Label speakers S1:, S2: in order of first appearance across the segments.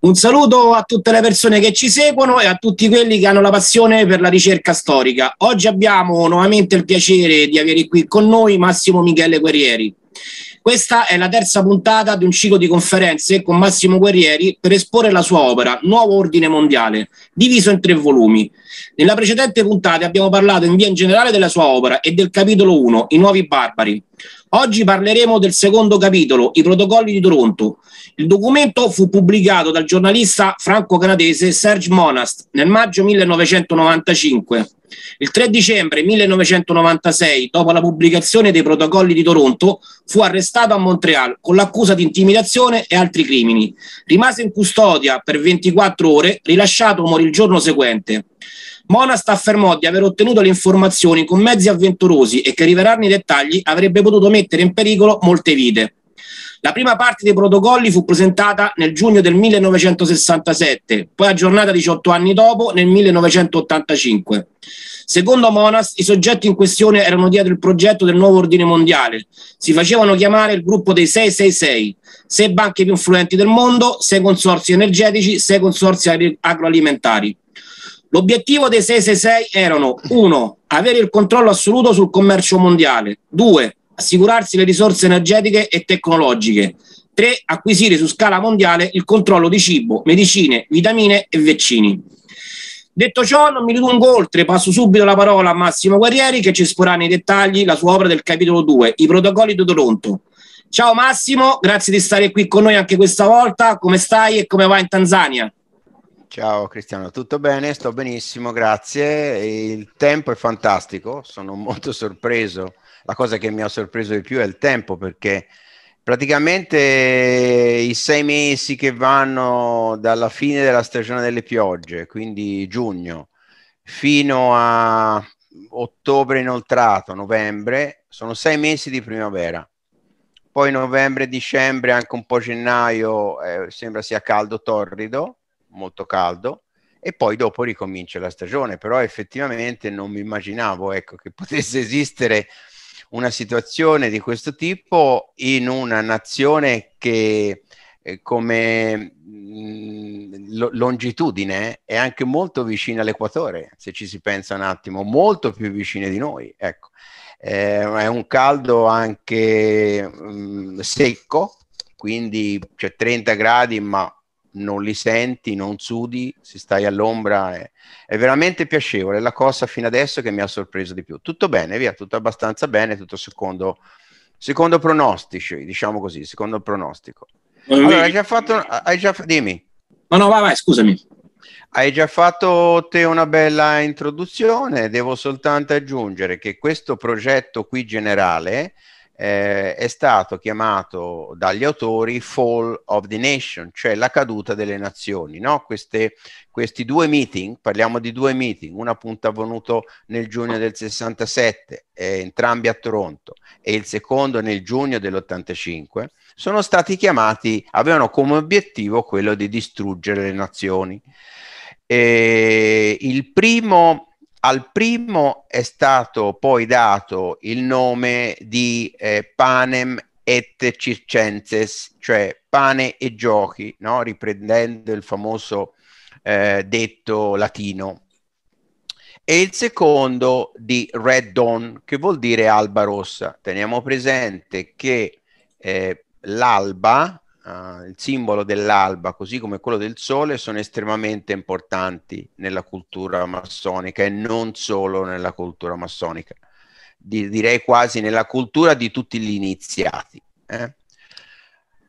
S1: Un saluto a tutte le persone che ci seguono e a tutti quelli che hanno la passione per la ricerca storica. Oggi abbiamo nuovamente il piacere di avere qui con noi Massimo Michele Guerrieri. Questa è la terza puntata di un ciclo di conferenze con Massimo Guerrieri per esporre la sua opera Nuovo Ordine Mondiale, diviso in tre volumi. Nella precedente puntata abbiamo parlato in via in generale della sua opera e del capitolo 1, I Nuovi Barbari. Oggi parleremo del secondo capitolo, i protocolli di Toronto. Il documento fu pubblicato dal giornalista franco-canadese Serge Monast nel maggio 1995. Il 3 dicembre 1996, dopo la pubblicazione dei protocolli di Toronto, fu arrestato a Montreal con l'accusa di intimidazione e altri crimini. Rimase in custodia per 24 ore, rilasciato morì il giorno seguente. Monast affermò di aver ottenuto le informazioni con mezzi avventurosi e che rivelarne i dettagli avrebbe potuto mettere in pericolo molte vite. La prima parte dei protocolli fu presentata nel giugno del 1967, poi aggiornata 18 anni dopo nel 1985. Secondo Monas, i soggetti in questione erano dietro il progetto del nuovo ordine mondiale. Si facevano chiamare il gruppo dei 666, sei banche più influenti del mondo, sei consorzi energetici, sei consorzi agroalimentari. L'obiettivo dei 666 erano 1. avere il controllo assoluto sul commercio mondiale, 2. assicurarsi le risorse energetiche e tecnologiche, 3. acquisire su scala mondiale il controllo di cibo, medicine, vitamine e vaccini. Detto ciò, non mi dilungo oltre, passo subito la parola a Massimo Guerrieri che ci esporrà nei dettagli la sua opera del capitolo 2, I protocolli di Toronto. Ciao Massimo, grazie di stare qui con noi anche questa volta, come stai e come va in Tanzania?
S2: Ciao Cristiano, tutto bene? Sto benissimo, grazie. Il tempo è fantastico, sono molto sorpreso. La cosa che mi ha sorpreso di più è il tempo perché praticamente i sei mesi che vanno dalla fine della stagione delle piogge, quindi giugno, fino a ottobre inoltrato, novembre, sono sei mesi di primavera. Poi novembre, dicembre, anche un po' gennaio, eh, sembra sia caldo, torrido molto caldo e poi dopo ricomincia la stagione, però effettivamente non mi immaginavo ecco, che potesse esistere una situazione di questo tipo in una nazione che eh, come mh, mm, longitudine è anche molto vicina all'equatore, se ci si pensa un attimo, molto più vicina di noi. Ecco. Eh, è un caldo anche mh, mm, secco, quindi c'è cioè, 30 gradi, ma non li senti, non sudi, se stai all'ombra, è, è, veramente piacevole, è la cosa fino adesso che mi ha sorpreso di più. Tutto bene, via, tutto abbastanza bene, tutto secondo, secondo pronostici, diciamo così, secondo pronostico. Allora, hai già fatto, hai già, dimmi. No, no, vai, vai, scusami. Hai già fatto te una bella introduzione, devo soltanto aggiungere che questo progetto qui generale eh, è stato chiamato dagli autori Fall of the Nation, cioè la caduta delle nazioni. No? Queste, questi due meeting, parliamo di due meeting, uno appunto avvenuto nel giugno del 67, eh, entrambi a Toronto, e il secondo nel giugno dell'85, sono stati chiamati, avevano come obiettivo quello di distruggere le nazioni. Eh, il primo al primo è stato poi dato il nome di eh, Panem et Circenses, cioè pane e giochi, no? riprendendo il famoso eh, detto latino. E il secondo di Red Dawn, che vuol dire alba rossa. Teniamo presente che eh, l'alba Uh, il simbolo dell'alba, così come quello del sole, sono estremamente importanti nella cultura massonica e non solo nella cultura massonica, di, direi quasi nella cultura di tutti gli iniziati. Eh?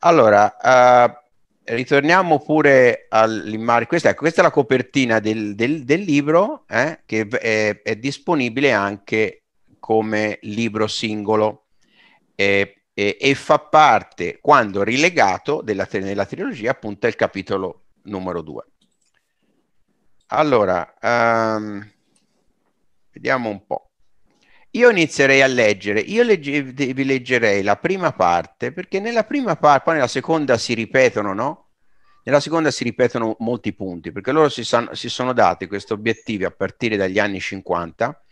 S2: Allora, uh, ritorniamo pure all'immagine. Questa, ecco, questa, è la copertina del, del, del libro eh, che è, è, disponibile anche come libro singolo. Eh, eh, e fa parte, quando rilegato della, nella trilogia, appunto, il capitolo numero 2. Allora, um, vediamo un po'. Io inizierei a leggere, io legge, vi leggerei la prima parte, perché nella prima parte, poi nella seconda si ripetono, no? Nella seconda si ripetono molti punti, perché loro si, san, si sono dati questi obiettivi a partire dagli anni 50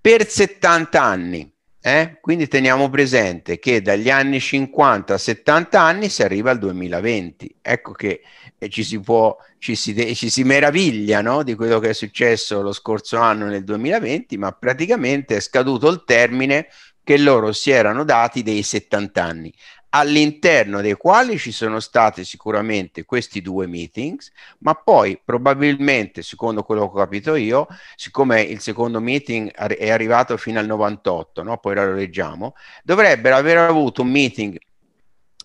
S2: per 70 anni. Eh? Quindi teniamo presente che dagli anni 50 a 70 anni si arriva al 2020. Ecco che eh, ci si, può, ci si, ci si meraviglia no? di quello che è successo lo scorso anno nel 2020, ma praticamente è scaduto il termine che loro si erano dati dei 70 anni all'interno dei quali ci sono stati sicuramente questi due meetings, ma poi probabilmente, secondo quello che ho capito io, siccome il secondo meeting è arrivato fino al 98, no? poi lo leggiamo, dovrebbero aver avuto un meeting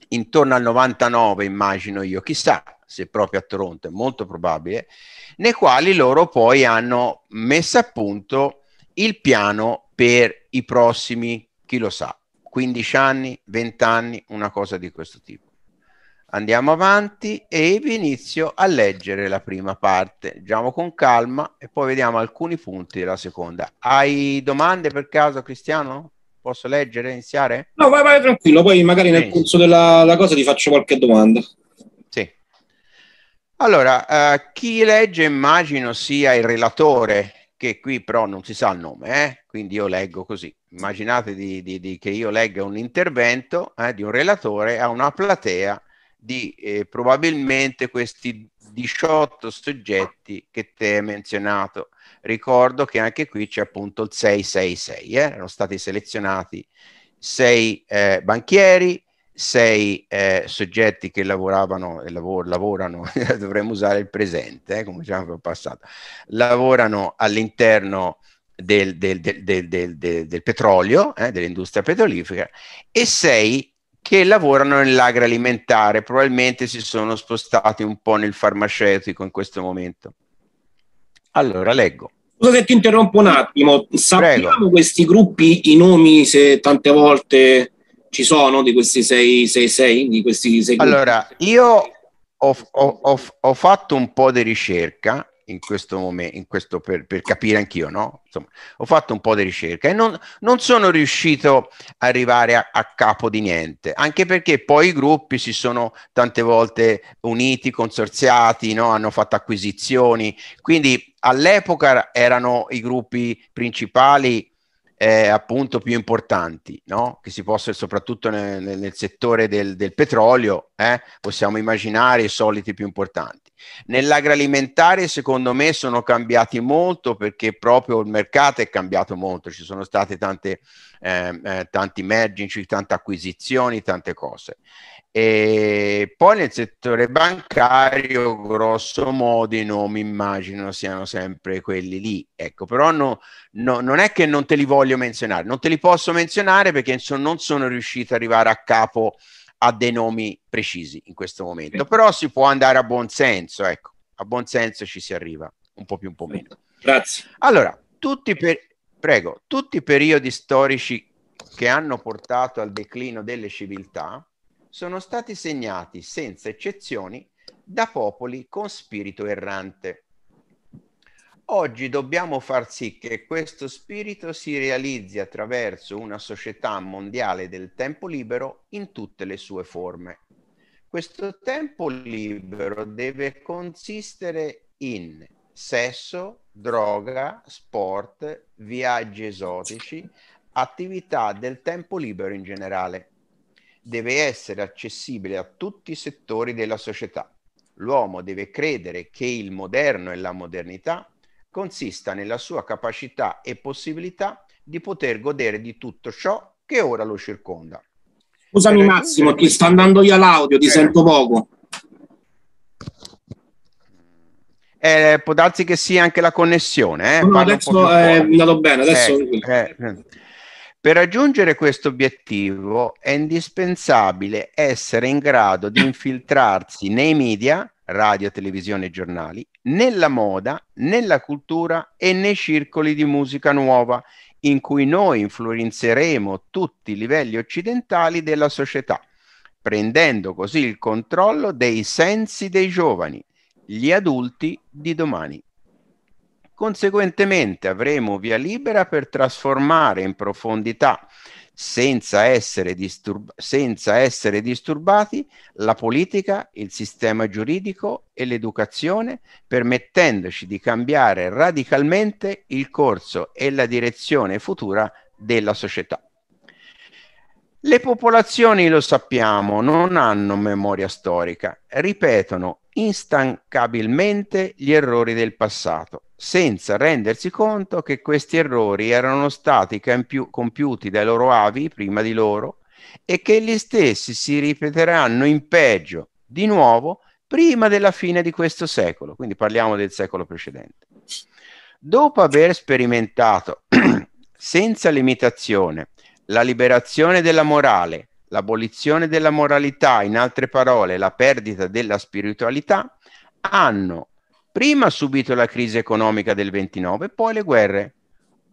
S2: intorno al 99, immagino io, chissà se proprio a Toronto, è molto probabile, nei quali loro poi hanno messo a punto il piano per i prossimi, chi lo sa, 15 anni, 20 anni, una cosa di questo tipo. Andiamo avanti e vi inizio a leggere la prima parte. Leggiamo con calma e poi vediamo alcuni punti della seconda. Hai domande per caso, Cristiano? Posso leggere, iniziare?
S1: No, vai, vai tranquillo, poi magari nel corso della, della cosa ti faccio qualche domanda. Sì.
S2: Allora, eh, chi legge immagino sia il relatore, che qui però non si sa il nome, eh? quindi io leggo così immaginate di, di, di, che io legga un intervento eh, di un relatore a una platea di eh, probabilmente questi 18 soggetti che te hai menzionato. Ricordo che anche qui c'è appunto il 666, eh? erano stati selezionati 6 eh, banchieri, 6 eh, soggetti che lavoravano, lavor, lavorano, dovremmo usare il presente, eh, come diciamo passato, lavorano all'interno del, del, del, del petrolio, eh, dell'industria petrolifera, e sei che lavorano nell'agroalimentare, probabilmente si sono spostati un po' nel farmaceutico in questo momento. Allora, leggo. Scusa
S1: se ti interrompo un attimo, sappiamo Prego. questi gruppi, i nomi, se tante volte ci sono di questi 666, di questi 6 Allora,
S2: io ho, ho, ho, ho, fatto un po' di ricerca in questo momento, in questo per, per, capire anch'io, no? Insomma, ho fatto un po' di ricerca e non, non sono riuscito ad arrivare a, a, capo di niente, anche perché poi i gruppi si sono tante volte uniti, consorziati, no? hanno fatto acquisizioni, quindi all'epoca erano i gruppi principali eh, appunto più importanti, no? che si possono soprattutto nel, nel settore del, del petrolio, eh? possiamo immaginare i soliti più importanti. Nell'agroalimentare secondo me sono cambiati molto perché proprio il mercato è cambiato molto, ci sono state tante, eh, eh, tanti merging, tante acquisizioni, tante cose. E poi nel settore bancario, grosso modo, i nomi immagino siano sempre quelli lì. Ecco, però no, no, non è che non te li voglio menzionare, non te li posso menzionare perché insomma, non sono riuscito ad arrivare a capo ha dei nomi precisi in questo momento, sì. però si può andare a buon senso, ecco, a buon senso ci si arriva un po' più, un po' meno. Grazie. Allora, tutti, per... Prego, tutti i periodi storici che hanno portato al declino delle civiltà sono stati segnati senza eccezioni da popoli con spirito errante. Oggi dobbiamo far sì che questo spirito si realizzi attraverso una società mondiale del tempo libero in tutte le sue forme. Questo tempo libero deve consistere in sesso, droga, sport, viaggi esotici, attività del tempo libero in generale. Deve essere accessibile a tutti i settori della società. L'uomo deve credere che il moderno e la modernità consista nella sua capacità e possibilità di poter godere di tutto ciò che ora lo circonda.
S1: Scusami Massimo, ti sta andando io l'audio, ti eh. sento poco.
S2: Eh, può darsi che sia anche la connessione. Eh? No, adesso è eh, andato bene, adesso... Eh, per raggiungere questo obiettivo è indispensabile essere in grado di infiltrarsi nei media, radio, televisione e giornali, nella moda, nella cultura e nei circoli di musica nuova, in cui noi influenzeremo tutti i livelli occidentali della società, prendendo così il controllo dei sensi dei giovani, gli adulti di domani. Conseguentemente avremo via libera per trasformare in profondità, senza essere, disturb- senza essere disturbati, la politica, il sistema giuridico e l'educazione, permettendoci di cambiare radicalmente il corso e la direzione futura della società. Le popolazioni, lo sappiamo, non hanno memoria storica, ripetono instancabilmente gli errori del passato, senza rendersi conto che questi errori erano stati campi- compiuti dai loro avi prima di loro e che gli stessi si ripeteranno in peggio di nuovo prima della fine di questo secolo, quindi parliamo del secolo precedente. Dopo aver sperimentato senza limitazione la liberazione della morale l'abolizione della moralità, in altre parole la perdita della spiritualità, hanno prima subito la crisi economica del 29 e poi le guerre.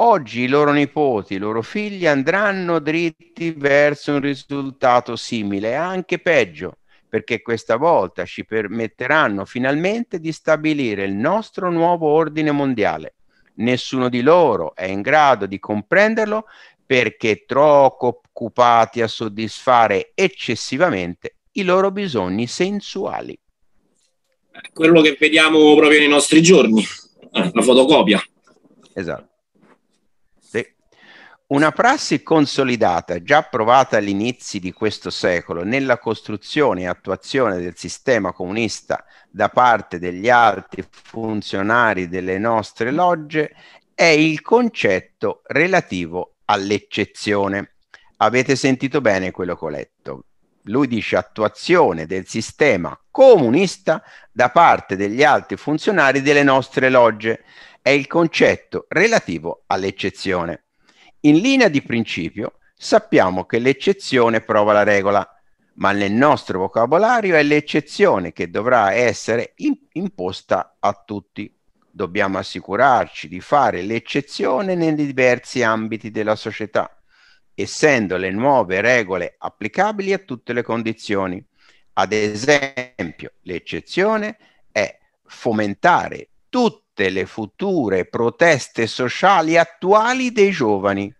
S2: Oggi i loro nipoti, i loro figli andranno dritti verso un risultato simile, anche peggio, perché questa volta ci permetteranno finalmente di stabilire il nostro nuovo ordine mondiale. Nessuno di loro è in grado di comprenderlo perché troppo occupati a soddisfare eccessivamente i loro bisogni sensuali.
S1: Quello che vediamo proprio nei nostri giorni, eh, la fotocopia.
S2: Esatto. Sì. Una prassi consolidata, già provata all'inizio di questo secolo, nella costruzione e attuazione del sistema comunista da parte degli altri funzionari delle nostre logge, è il concetto relativo all'eccezione. Avete sentito bene quello che ho letto. Lui dice attuazione del sistema comunista da parte degli altri funzionari delle nostre logge. È il concetto relativo all'eccezione. In linea di principio sappiamo che l'eccezione prova la regola, ma nel nostro vocabolario è l'eccezione che dovrà essere imposta a tutti Dobbiamo assicurarci di fare l'eccezione nei diversi ambiti della società, essendo le nuove regole applicabili a tutte le condizioni. Ad esempio, l'eccezione è fomentare tutte le future proteste sociali attuali dei giovani.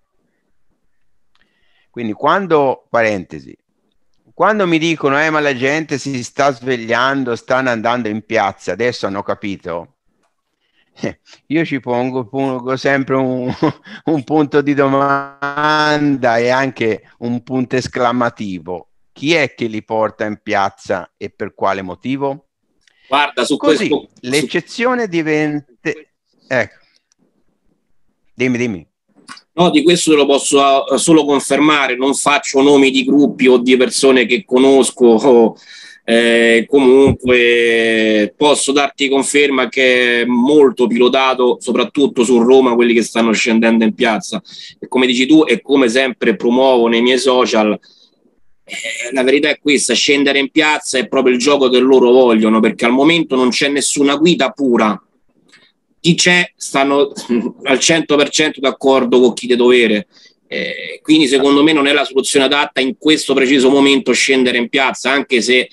S2: Quindi quando, parentesi, quando mi dicono, eh, ma la gente si sta svegliando, stanno andando in piazza, adesso hanno capito, eh, io ci pongo, pongo sempre un, un, punto di domanda e anche un punto esclamativo. Chi è che li porta in piazza e per quale motivo?
S1: Guarda, su Così, questo...
S2: L'eccezione su... diventa... Ecco. Dimmi,
S1: dimmi. No, di questo te lo posso eh, solo confermare, non faccio nomi di gruppi o di persone che conosco eh, comunque posso darti conferma che è molto pilotato soprattutto su Roma quelli che stanno scendendo in piazza e come dici tu e come sempre promuovo nei miei social eh, la verità è questa scendere in piazza è proprio il gioco che loro vogliono perché al momento non c'è nessuna guida pura chi c'è stanno al 100% d'accordo con chi di dovere eh, quindi secondo me non è la soluzione adatta in questo preciso momento scendere in piazza anche se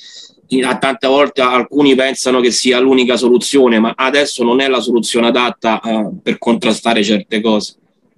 S1: a tante volte alcuni pensano che sia l'unica soluzione, ma adesso non è la soluzione adatta eh, per contrastare certe cose.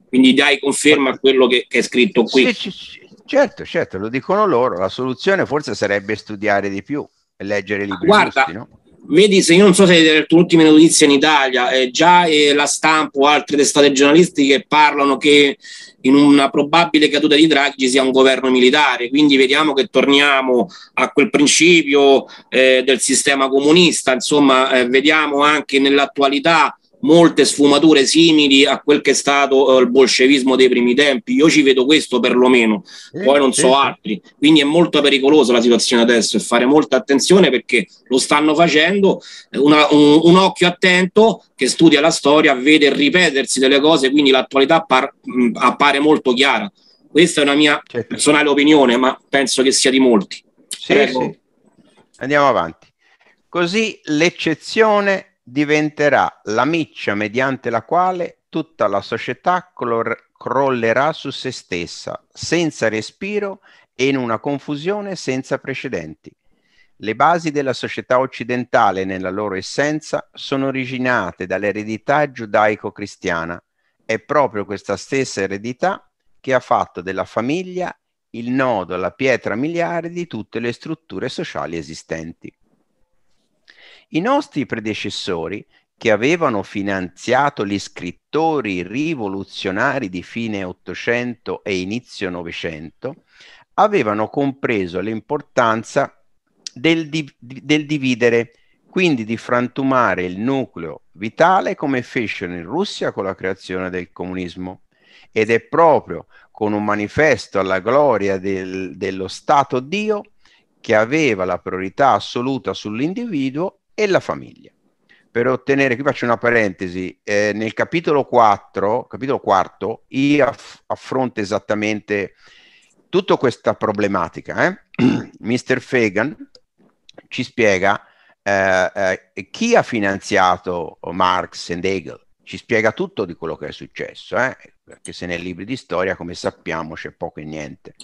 S1: Quindi dai conferma a certo. quello che, che, è scritto qui. Sì, sì,
S2: certo, certo, lo dicono loro. La soluzione forse sarebbe studiare di più e leggere libri. Guarda, giusti,
S1: no? Vedi, se io non so se hai letto le ultime notizie in Italia, eh, già eh, la stampa o altre testate giornalistiche parlano che in una probabile caduta di Draghi ci sia un governo militare, quindi vediamo che torniamo a quel principio eh, del sistema comunista, insomma eh, vediamo anche nell'attualità molte sfumature simili a quel che è stato eh, il bolscevismo dei primi tempi. Io ci vedo questo perlomeno, poi non so altri. Quindi è molto pericolosa la situazione adesso e fare molta attenzione perché lo stanno facendo. Eh, una, un, un, occhio attento che studia la storia vede ripetersi delle cose, quindi l'attualità par, mh, mm, appare molto chiara. Questa è una mia certo. personale opinione, ma penso che sia di molti.
S2: Sì, sì. Andiamo avanti. Così l'eccezione diventerà la miccia mediante la quale tutta la società clor- crollerà su se stessa, senza respiro e in una confusione senza precedenti. Le basi della società occidentale nella loro essenza sono originate dall'eredità giudaico-cristiana. È proprio questa stessa eredità che ha fatto della famiglia il nodo, la pietra miliare di tutte le strutture sociali esistenti. I nostri predecessori, che avevano finanziato gli scrittori rivoluzionari di fine Ottocento e inizio Novecento, avevano compreso l'importanza del, di- del dividere, quindi di frantumare il nucleo vitale come fecero in Russia con la creazione del comunismo. Ed è proprio con un manifesto alla gloria del, dello Stato Dio che aveva la priorità assoluta sull'individuo e la famiglia. Per ottenere, qui faccio una parentesi, eh, nel capitolo 4, capitolo 4, I aff- affronta esattamente tutta questa problematica. Eh? Mr. Fagan ci spiega eh, eh, chi ha finanziato Marx e Hegel. Ci spiega tutto di quello che è successo, eh? perché se nei libri di storia, come sappiamo, c'è poco e niente.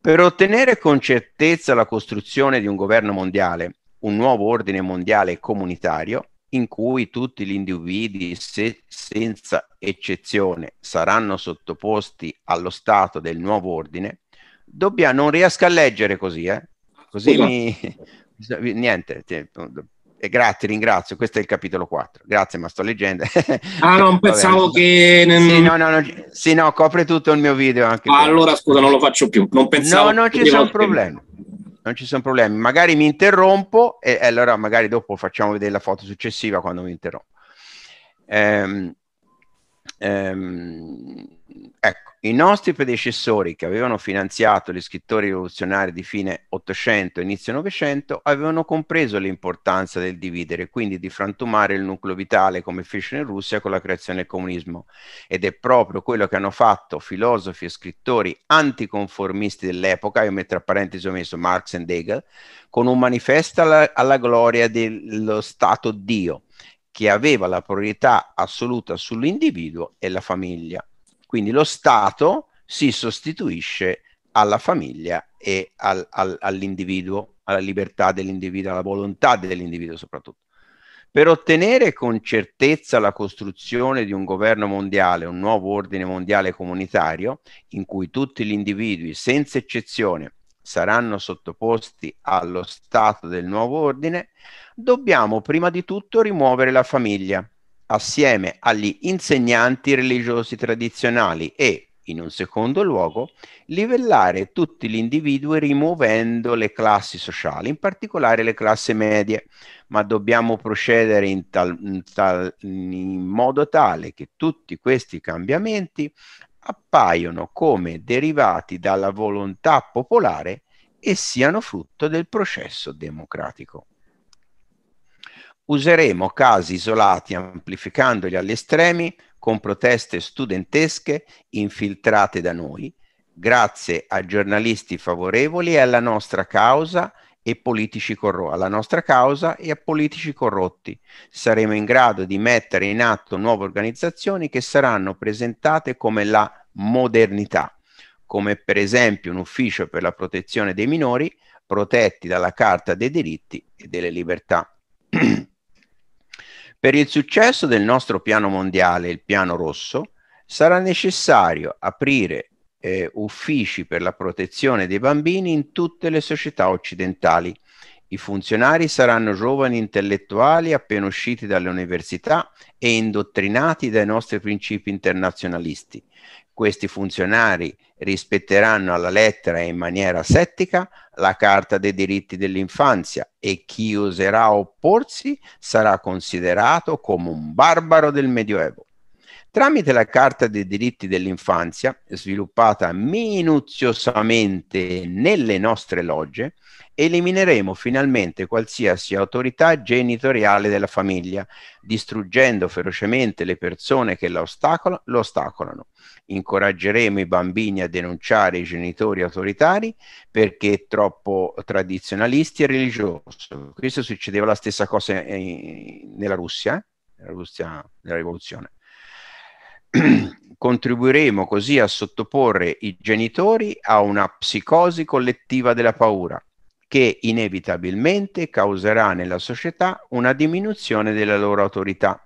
S2: Per ottenere con certezza la costruzione di un governo mondiale, un nuovo ordine mondiale comunitario in cui tutti gli individui, se, senza eccezione, saranno sottoposti allo stato del nuovo ordine, dobbiamo, non riesco a leggere così, eh? Così sì, mi... No. Niente, e eh, grazie, ringrazio. Questo è il capitolo 4. Grazie, ma sto leggendo.
S1: Ah, non pensavo che.
S2: Sì no, no, no, sì no, copre tutto il mio video. Anche ah, allora scusa, non lo
S1: faccio più. Non pensavo no, non ci sono problemi
S2: non ci sono problemi. Magari mi interrompo e, e, allora magari dopo facciamo vedere la foto successiva quando mi interrompo. Ehm, ehm, ecco, i nostri predecessori che avevano finanziato gli scrittori rivoluzionari di fine 800 e inizio 900 avevano compreso l'importanza del dividere, quindi di frantumare il nucleo vitale come fece in Russia con la creazione del comunismo. Ed è proprio quello che hanno fatto filosofi e scrittori anticonformisti dell'epoca, io metto tra parentesi ho messo Marx e Hegel, con un manifesto alla, alla gloria dello Stato Dio, che aveva la priorità assoluta sull'individuo e la famiglia. Quindi lo Stato si sostituisce alla famiglia e al, al, all'individuo, alla libertà dell'individuo, alla volontà dell'individuo soprattutto. Per ottenere con certezza la costruzione di un governo mondiale, un nuovo ordine mondiale comunitario, in cui tutti gli individui, senza eccezione, saranno sottoposti allo stato del nuovo ordine, dobbiamo prima di tutto rimuovere la famiglia, assieme agli insegnanti religiosi tradizionali e, in un secondo luogo, livellare tutti gli individui rimuovendo le classi sociali, in particolare le classi medie, ma dobbiamo procedere in, tal, in, tal, in modo tale che tutti questi cambiamenti appaiono come derivati dalla volontà popolare e siano frutto del processo democratico. Useremo casi isolati amplificandoli agli estremi con proteste studentesche infiltrate da noi, grazie a giornalisti favorevoli e alla nostra causa e politici corrotti, alla nostra causa e a politici corrotti. Saremo in grado di mettere in atto nuove organizzazioni che saranno presentate come la modernità, come per esempio un ufficio per la protezione dei minori protetti dalla Carta dei diritti e delle libertà. Per il successo del nostro piano mondiale, il piano rosso, sarà necessario aprire eh, uffici per la protezione dei bambini in tutte le società occidentali. I funzionari saranno giovani intellettuali appena usciti dalle università e indottrinati dai nostri principi internazionalisti questi funzionari rispetteranno alla lettera e in maniera settica la Carta dei diritti dell'infanzia e chi oserà opporsi sarà considerato come un barbaro del Medioevo. Tramite la Carta dei diritti dell'infanzia, sviluppata minuziosamente nelle nostre logge, elimineremo finalmente qualsiasi autorità genitoriale della famiglia, distruggendo ferocemente le persone che la ostacola, lo ostacolano. Incoraggeremo i bambini a denunciare i genitori autoritari perché troppo tradizionalisti e religiosi. Questo succedeva la stessa cosa in, eh, nella Russia, eh? nella Russia della rivoluzione. contribuiremo così a sottoporre i genitori a una psicosi collettiva della paura che inevitabilmente causerà nella società una diminuzione della loro autorità.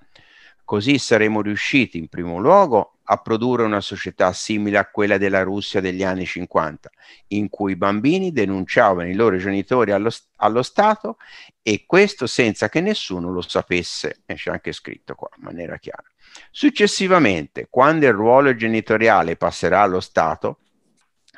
S2: Così saremo riusciti in primo luogo a produrre una società simile a quella della Russia degli anni 50, in cui i bambini denunciavano i loro genitori allo, allo Stato e questo senza che nessuno lo sapesse, e c'è anche scritto qua in maniera chiara. Successivamente, quando il ruolo genitoriale passerà allo Stato,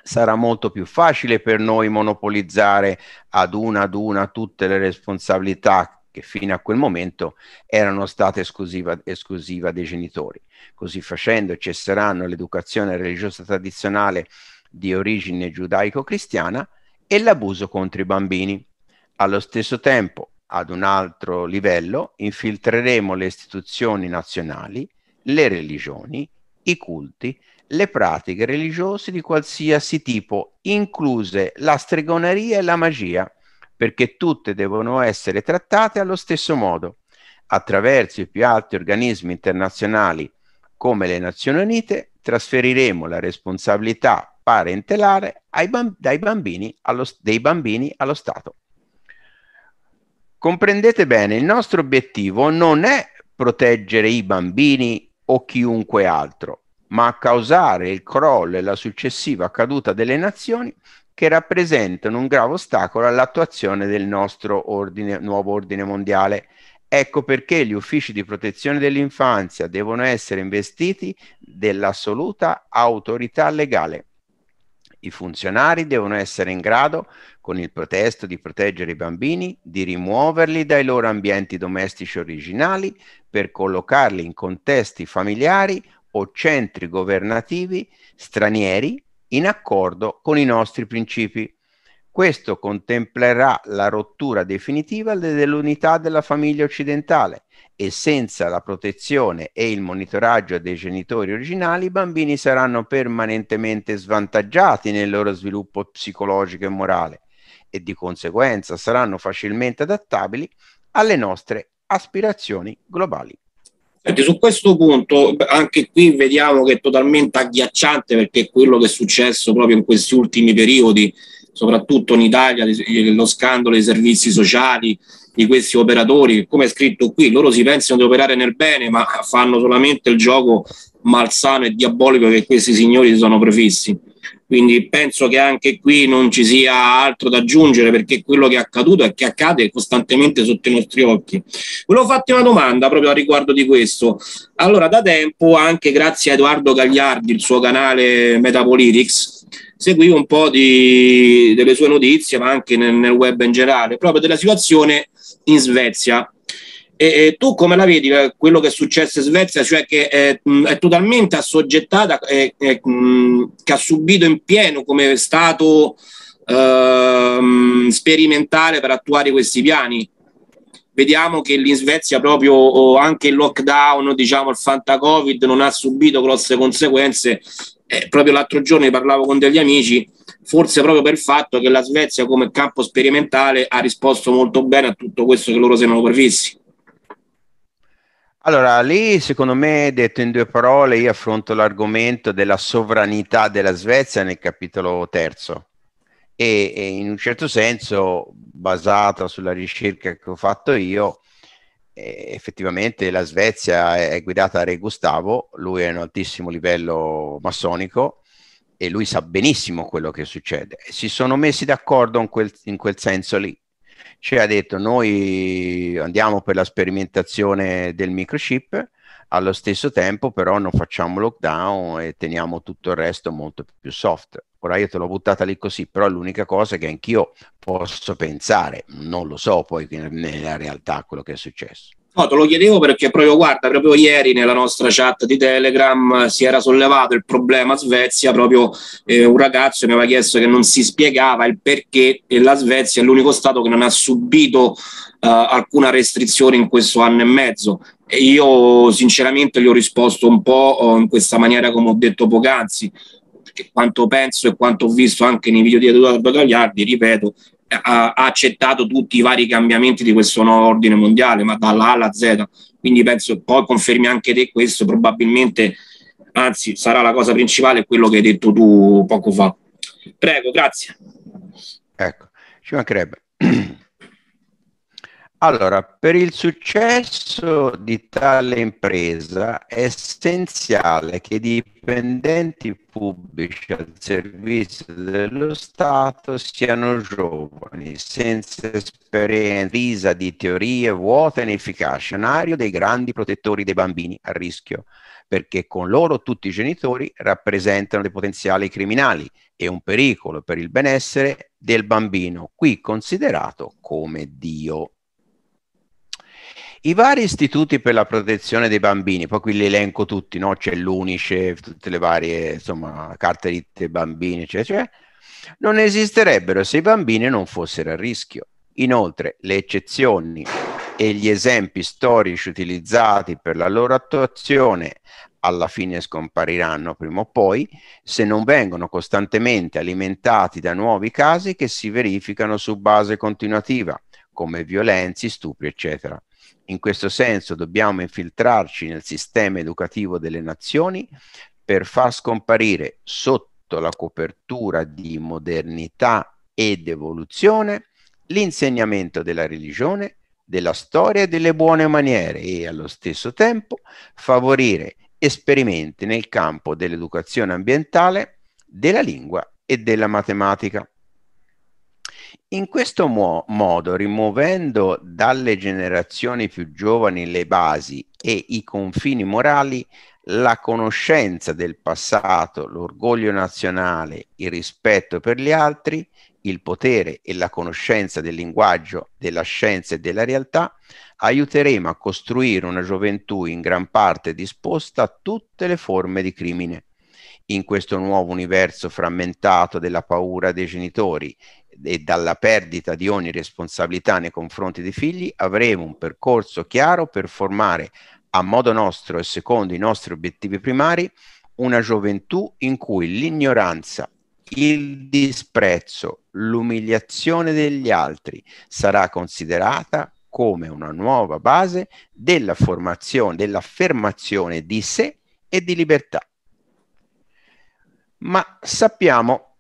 S2: sarà molto più facile per noi monopolizzare ad una ad una tutte le responsabilità che fino a quel momento erano state esclusiva, esclusiva dei genitori. Così facendo cesseranno l'educazione religiosa tradizionale di origine giudaico-cristiana e l'abuso contro i bambini. Allo stesso tempo, ad un altro livello, infiltreremo le istituzioni nazionali, le religioni, i culti, le pratiche religiose di qualsiasi tipo, incluse la stregoneria e la magia, perché tutte devono essere trattate allo stesso modo, attraverso i più alti organismi internazionali come le Nazioni Unite, trasferiremo la responsabilità parentelare ban- dai bambini allo, dei bambini allo Stato. Comprendete bene, il nostro obiettivo non è proteggere i bambini o chiunque altro, ma causare il crollo e la successiva caduta delle nazioni che rappresentano un grave ostacolo all'attuazione del nostro ordine, nuovo ordine mondiale. Ecco perché gli uffici di protezione dell'infanzia devono essere investiti dell'assoluta autorità legale. I funzionari devono essere in grado con il pretesto di proteggere i bambini, di rimuoverli dai loro ambienti domestici originali per collocarli in contesti familiari o centri governativi stranieri in accordo con i nostri principi. Questo contemplerà la rottura definitiva dell'unità della famiglia occidentale e senza la protezione e il monitoraggio dei genitori originali i bambini saranno permanentemente svantaggiati nel loro sviluppo psicologico e morale e di conseguenza saranno facilmente adattabili alle nostre aspirazioni
S1: globali. Senti, su questo punto anche qui vediamo che è totalmente agghiacciante perché quello che è successo proprio in questi ultimi periodi, soprattutto in Italia, lo scandalo dei servizi sociali, di questi operatori, come è scritto qui, loro si pensano di operare nel bene, ma fanno solamente il gioco malsano e diabolico che questi signori si sono prefissi. Quindi penso che anche qui non ci sia altro da aggiungere perché quello che è accaduto e che accade costantemente sotto i nostri occhi. Volevo farti una domanda proprio a riguardo di questo. Allora, da tempo, anche grazie a Edoardo Gagliardi, il suo canale Metapolitics, seguivo un po' di, delle sue notizie, ma anche nel, nel web in generale, proprio della situazione in Svezia e, tu come la vedi eh, quello che è successo in Svezia, cioè che è, eh, è totalmente assoggettata, è, eh, è, che ha subito in pieno come stato ehm, sperimentale per attuare questi piani? Vediamo che in Svezia proprio oh, anche il lockdown, diciamo il Fantacovid, non ha subito grosse conseguenze. Eh, proprio l'altro giorno parlavo con degli amici, forse proprio per il fatto che la Svezia come campo sperimentale ha risposto molto bene a tutto questo che loro si erano previsti.
S2: Allora, lì secondo me, detto in due parole, io affronto l'argomento della sovranità della Svezia nel capitolo terzo e, e in un certo senso, basata sulla ricerca che ho fatto io, eh, effettivamente la Svezia è, è guidata da Re Gustavo, lui è un altissimo livello massonico e lui sa benissimo quello che succede. Si sono messi d'accordo in quel, in quel senso lì ci ha detto noi andiamo per la sperimentazione del microchip, allo stesso tempo però non facciamo lockdown e teniamo tutto il resto molto più soft. Ora io te l'ho buttata lì così, però l'unica cosa che anch'io posso pensare, non lo so poi nella realtà quello che è successo.
S1: No, te lo chiedevo perché proprio, guarda, proprio ieri nella nostra chat di Telegram eh, si era sollevato il problema Svezia, proprio eh, un ragazzo mi aveva chiesto che non si spiegava il perché la Svezia è l'unico Stato che non ha subito eh, alcuna restrizione in questo anno e mezzo. E io sinceramente gli ho risposto un po' oh, in questa maniera come ho detto poc'anzi, perché quanto penso e quanto ho visto anche nei video di Eduardo Gagliardi, ripeto, ha, ha accettato tutti i vari cambiamenti di questo nuovo ordine mondiale, ma dalla A alla Z. Quindi penso, poi confermi anche te questo, probabilmente, anzi sarà la cosa principale quello che hai detto tu poco fa. Prego, grazie.
S2: Ecco, ci mancherebbe.
S1: Allora, per il
S2: successo di tale impresa è essenziale che i dipendenti pubblici al servizio dello Stato siano giovani, senza esperienza, risa di teorie vuote e inefficaci, scenario dei grandi protettori dei bambini a rischio, perché con loro tutti i genitori rappresentano dei potenziali criminali e un pericolo per il benessere del bambino, qui considerato come Dio. I vari istituti per la protezione dei bambini, poi qui li elenco tutti, no? c'è l'UNICEF, tutte le varie insomma, carte dei bambini, eccetera, eccetera, non esisterebbero se i bambini non fossero a rischio. Inoltre, le eccezioni e gli esempi storici utilizzati per la loro attuazione alla fine scompariranno prima o poi se non vengono costantemente alimentati da nuovi casi che si verificano su base continuativa, come violenze, stupri, eccetera. In questo senso dobbiamo infiltrarci nel sistema educativo delle nazioni per far scomparire sotto la copertura di modernità ed evoluzione l'insegnamento della religione, della storia e delle buone maniere e allo stesso tempo favorire esperimenti nel campo dell'educazione ambientale, della lingua e della matematica. In questo mo- modo, rimuovendo dalle generazioni più giovani le basi e i confini morali, la conoscenza del passato, l'orgoglio nazionale, il rispetto per gli altri, il potere e la conoscenza del linguaggio, della scienza e della realtà, aiuteremo a costruire una gioventù in gran parte disposta a tutte le forme di crimine in questo nuovo universo frammentato della paura dei genitori e dalla perdita di ogni responsabilità nei confronti dei figli, avremo un percorso chiaro per formare a modo nostro e secondo i nostri obiettivi primari una gioventù in cui l'ignoranza, il disprezzo, l'umiliazione degli altri sarà considerata come una nuova base della formazione, dell'affermazione di sé e di libertà ma sappiamo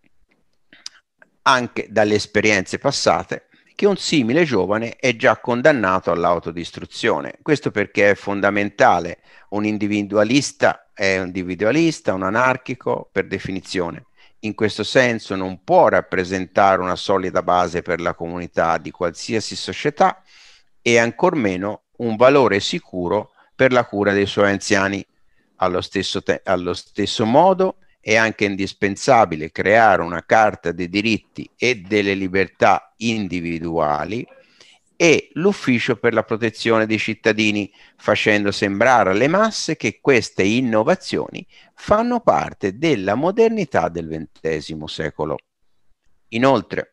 S2: anche dalle esperienze passate che un simile giovane è già condannato all'autodistruzione. Questo perché è fondamentale, un individualista è un individualista, un anarchico per definizione. In questo senso non può rappresentare una solida base per la comunità di qualsiasi società e ancor meno un valore sicuro per la cura dei suoi anziani. Allo stesso, te- allo stesso modo è anche indispensabile creare una carta dei diritti e delle libertà individuali e l'ufficio per la protezione dei cittadini, facendo sembrare alle masse che queste innovazioni fanno parte della modernità del XX secolo. Inoltre,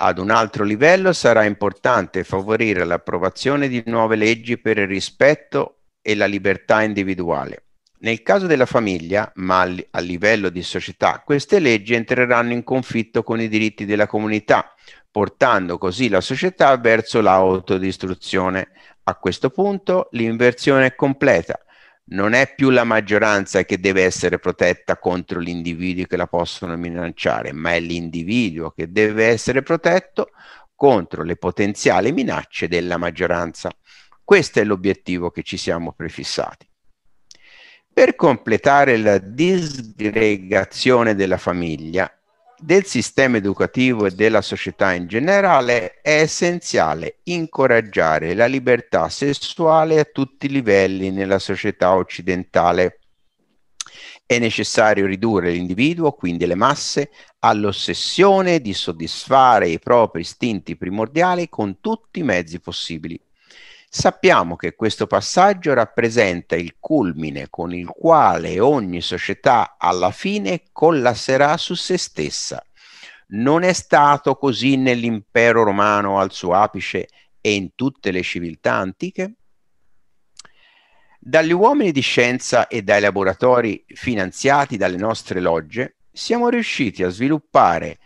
S2: ad un altro livello sarà importante favorire l'approvazione di nuove leggi per il rispetto e la libertà individuale nel caso della famiglia, ma a livello di società, queste leggi entreranno in conflitto con i diritti della comunità, portando così la società verso l'autodistruzione. A questo punto l'inversione è completa. Non è più la maggioranza che deve essere protetta contro gli individui che la possono minacciare, ma è l'individuo che deve essere protetto contro le potenziali minacce della maggioranza. Questo è l'obiettivo che ci siamo prefissati per completare la disgregazione della famiglia, del sistema educativo e della società in generale, è essenziale incoraggiare la libertà sessuale a tutti i livelli nella società occidentale. È necessario ridurre l'individuo, quindi le masse, all'ossessione di soddisfare i propri istinti primordiali con tutti i mezzi possibili. Sappiamo che questo passaggio rappresenta il culmine con il quale ogni società alla fine collasserà su se stessa. Non è stato così nell'impero romano al suo apice e in tutte le civiltà antiche? Dagli uomini di scienza e dai laboratori finanziati dalle nostre logge siamo riusciti a sviluppare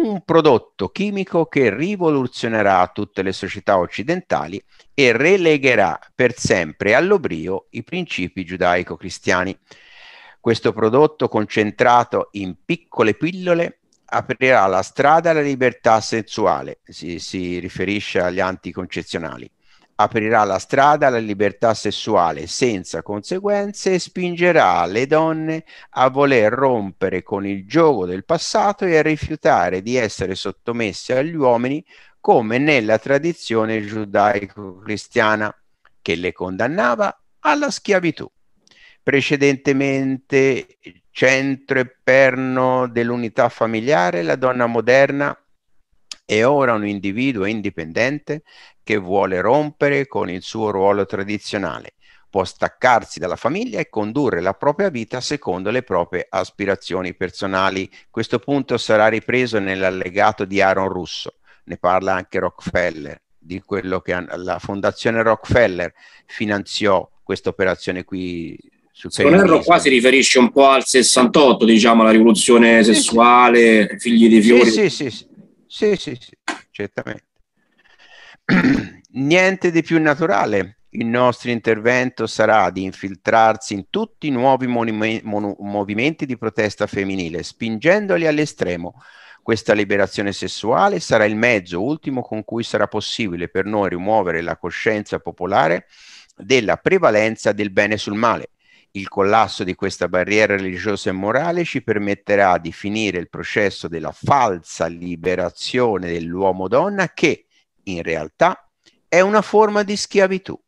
S2: un prodotto chimico che rivoluzionerà tutte le società occidentali e relegherà per sempre all'obrio i principi giudaico-cristiani. Questo prodotto, concentrato in piccole pillole, aprirà la strada alla libertà sessuale, si, si riferisce agli anticoncezionali, aprirà la strada alla libertà sessuale senza conseguenze e spingerà le donne a voler rompere con il gioco del passato e a rifiutare di essere sottomesse agli uomini come nella tradizione giudaico-cristiana che le condannava alla schiavitù. Precedentemente centro e perno dell'unità familiare, la donna moderna è ora un individuo indipendente che vuole rompere con il suo ruolo tradizionale, può staccarsi dalla famiglia e condurre la propria vita secondo le proprie aspirazioni personali. Questo punto sarà ripreso nell'allegato di Aaron Russo, ne parla anche Rockefeller, di quello che la fondazione Rockefeller finanziò questa operazione qui sul Secondo qua
S1: si riferisce un po' al 68, diciamo, alla rivoluzione sessuale, figli di fiori. Sì,
S2: sì, sì. Sì, sì, sì, certamente. Niente di più naturale. Il nostro intervento sarà di infiltrarsi in tutti i nuovi monime- movimenti di protesta femminile, spingendoli all'estremo. Questa liberazione sessuale sarà il mezzo ultimo con cui sarà possibile per noi rimuovere la coscienza popolare della prevalenza del bene sul male il collasso di questa barriera religiosa e morale ci permetterà di finire il processo della falsa liberazione dell'uomo-donna che, in realtà, è una forma di schiavitù.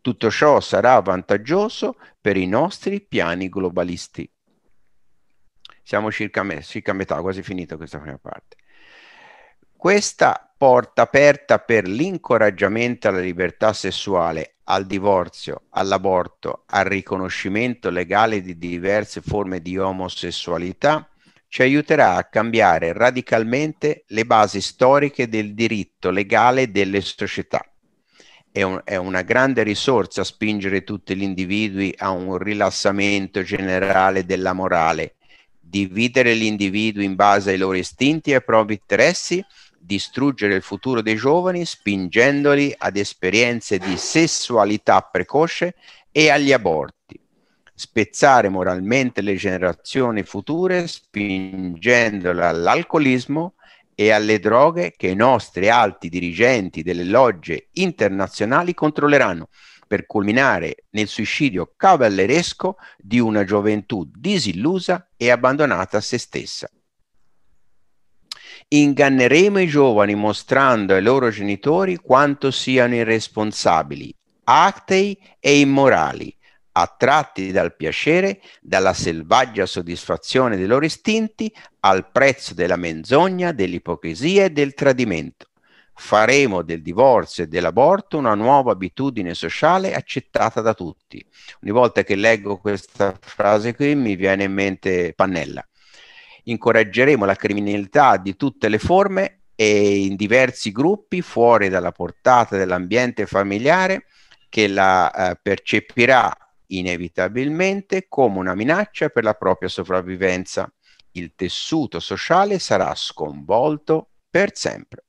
S2: Tutto ciò sarà vantaggioso per i nostri piani globalisti. Siamo circa, me- circa metà, quasi finita questa prima parte. Questa porta aperta per l'incoraggiamento alla libertà sessuale, al divorzio, all'aborto, al riconoscimento legale di diverse forme di omosessualità, ci aiuterà a cambiare radicalmente le basi storiche del diritto legale delle società. È, un, è, una grande risorsa spingere tutti gli individui a un rilassamento generale della morale, dividere gli individui in base ai loro istinti e ai propri interessi distruggere il futuro dei giovani spingendoli ad esperienze di sessualità precoce e agli aborti, spezzare moralmente le generazioni future spingendole all'alcolismo e alle droghe che i nostri alti dirigenti delle logge internazionali controlleranno per culminare nel suicidio cavalleresco di una gioventù disillusa e abbandonata a se stessa. Inganneremo i giovani mostrando ai loro genitori quanto siano irresponsabili, atei e immorali, attratti dal piacere, dalla selvaggia soddisfazione dei loro istinti, al prezzo della menzogna, dell'ipocrisia e del tradimento. Faremo del divorzio e dell'aborto una nuova abitudine sociale accettata da tutti. Ogni volta che leggo questa frase qui mi viene in mente Pannella incoraggeremo la criminalità di tutte le forme e in diversi gruppi fuori dalla portata dell'ambiente familiare che la eh, percepirà inevitabilmente come una minaccia per la propria sopravvivenza. Il tessuto sociale sarà sconvolto per sempre.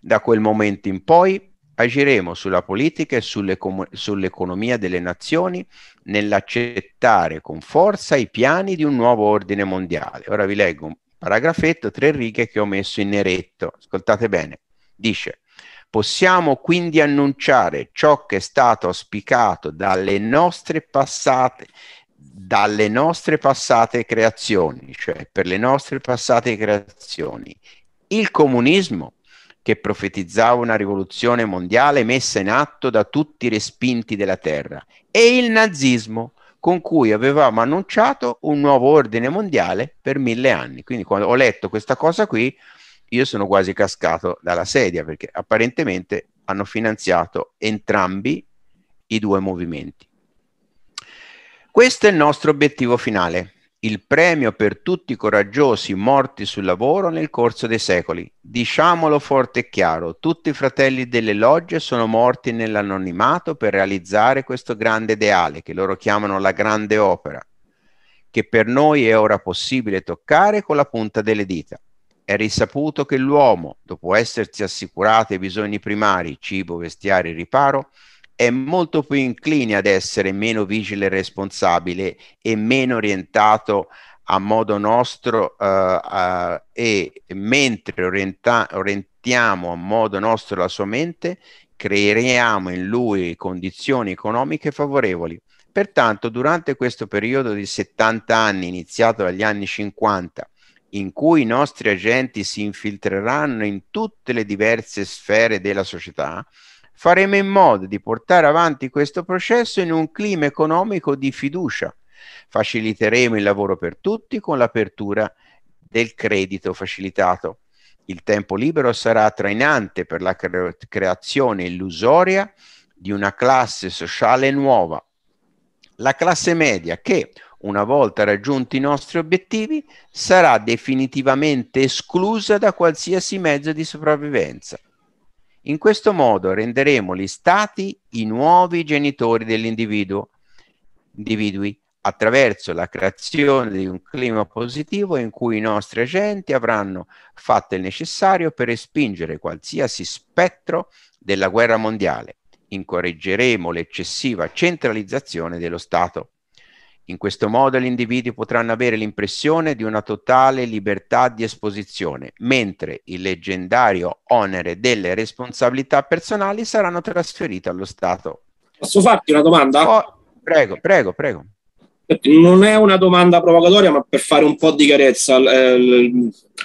S2: Da quel momento in poi agiremo sulla politica e sull'economia delle nazioni nell'accettare con forza i piani di un nuovo ordine mondiale. Ora vi leggo un paragrafetto, tre righe che ho messo in eretto. Ascoltate bene. Dice, possiamo quindi annunciare ciò che è stato auspicato dalle nostre passate dalle nostre passate creazioni, cioè per le nostre passate creazioni, il comunismo che profetizzava una rivoluzione mondiale messa in atto da tutti i respinti della terra, e il nazismo, con cui avevamo annunciato un nuovo ordine mondiale per mille anni. Quindi quando ho letto questa cosa qui, io sono quasi cascato dalla sedia, perché apparentemente hanno finanziato entrambi i due movimenti. Questo è il nostro obiettivo finale, il premio per tutti i coraggiosi morti sul lavoro nel corso dei secoli. Diciamolo forte e chiaro, tutti i fratelli delle logge sono morti nell'anonimato per realizzare questo grande ideale che loro chiamano la grande opera, che per noi è ora possibile toccare con la punta delle dita. È risaputo che l'uomo, dopo essersi assicurato i bisogni primari, cibo, vestiario e riparo, è molto più incline ad essere meno vigile e responsabile e meno orientato a modo nostro uh, uh, e mentre orienta- orientiamo a modo nostro la sua mente, creiamo in lui condizioni economiche favorevoli. Pertanto, durante questo periodo di 70 anni, iniziato dagli anni 50, in cui i nostri agenti si infiltreranno in tutte le diverse sfere della società, faremo in modo di portare avanti questo processo in un clima economico di fiducia. Faciliteremo il lavoro per tutti con l'apertura del credito facilitato. Il tempo libero sarà trainante per la creazione illusoria di una classe sociale nuova, la classe media che, una volta raggiunti i nostri obiettivi, sarà definitivamente esclusa da qualsiasi mezzo di sopravvivenza. In questo modo renderemo gli stati i nuovi genitori dell'individuo, individui, attraverso la creazione di un clima positivo in cui i nostri agenti avranno fatto il necessario per respingere qualsiasi spettro della guerra mondiale. Incorreggeremo l'eccessiva centralizzazione dello Stato. In questo modo gli individui potranno avere l'impressione di una totale libertà di esposizione, mentre il leggendario onere delle responsabilità personali saranno
S1: trasferiti allo Stato. Posso farti una domanda? Oh, prego, prego, prego. Non è una domanda provocatoria, ma per fare un po' di chiarezza, eh,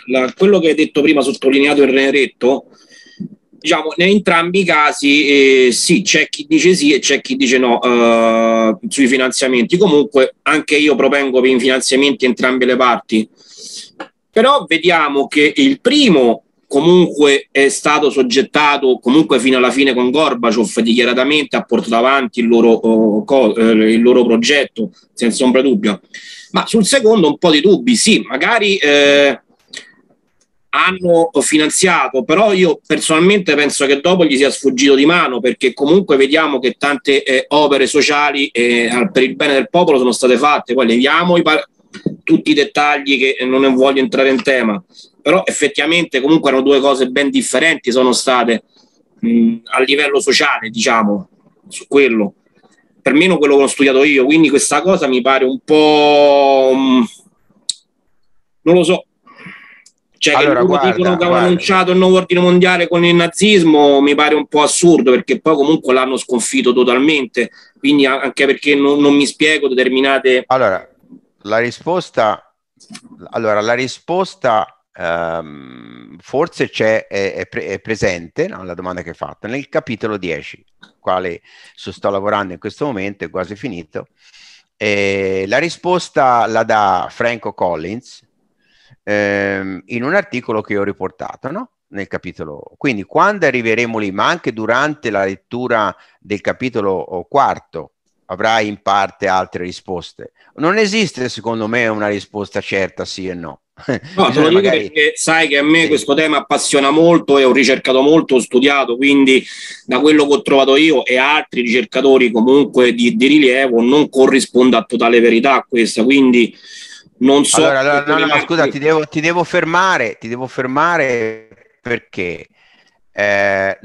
S1: la, quello che hai detto prima, sottolineato il Reneretto, Diciamo, in entrambi i casi eh, sì, c'è chi dice sì e c'è chi dice no eh, sui finanziamenti. Comunque anche io propengo per i finanziamenti entrambe le parti. Però vediamo che il primo comunque è stato soggettato comunque fino alla fine con Gorbaciov dichiaratamente ha portato avanti il loro, oh, co- eh, il loro progetto senza ombra di dubbio ma sul secondo un po' di dubbi sì magari eh, hanno finanziato, però io personalmente penso che dopo gli sia sfuggito di mano perché comunque vediamo che tante eh, opere sociali eh, per il bene del popolo sono state fatte, poi leviamo i tutti i dettagli che eh, non ne voglio entrare in tema, però effettivamente comunque erano due cose ben differenti, sono state mh, a livello sociale, diciamo, su quello, perlomeno quello che ho studiato io, quindi questa cosa mi pare un po'... Mh, non lo so, cioè, allora, che guarda, dicono che aveva annunciato il nuovo ordine mondiale con il nazismo mi pare un po' assurdo perché poi comunque l'hanno sconfitto totalmente. Quindi, anche perché non, non mi spiego determinate.
S2: Allora, la risposta, allora, la risposta ehm, forse c'è, è, è, pre- è presente no, domanda che hai fatto nel capitolo 10, quale so, sto lavorando in questo momento, è quasi finito. Eh, la risposta la dà Franco Collins ehm, in un articolo che ho riportato, no? nel capitolo. Quindi quando arriveremo lì, ma anche durante la lettura del capitolo quarto, avrai in parte altre risposte. Non esiste, secondo me, una risposta certa, sì e no. No, te lo dico magari...
S1: perché sai che a me sì. questo tema appassiona molto e ho ricercato molto, ho studiato, quindi da quello che ho trovato io e altri ricercatori comunque di, di rilievo non corrisponde a totale verità questa, quindi non so. Allora, allora, no, no, no, scusa, ti
S2: devo, ti devo, fermare, ti devo fermare perché eh,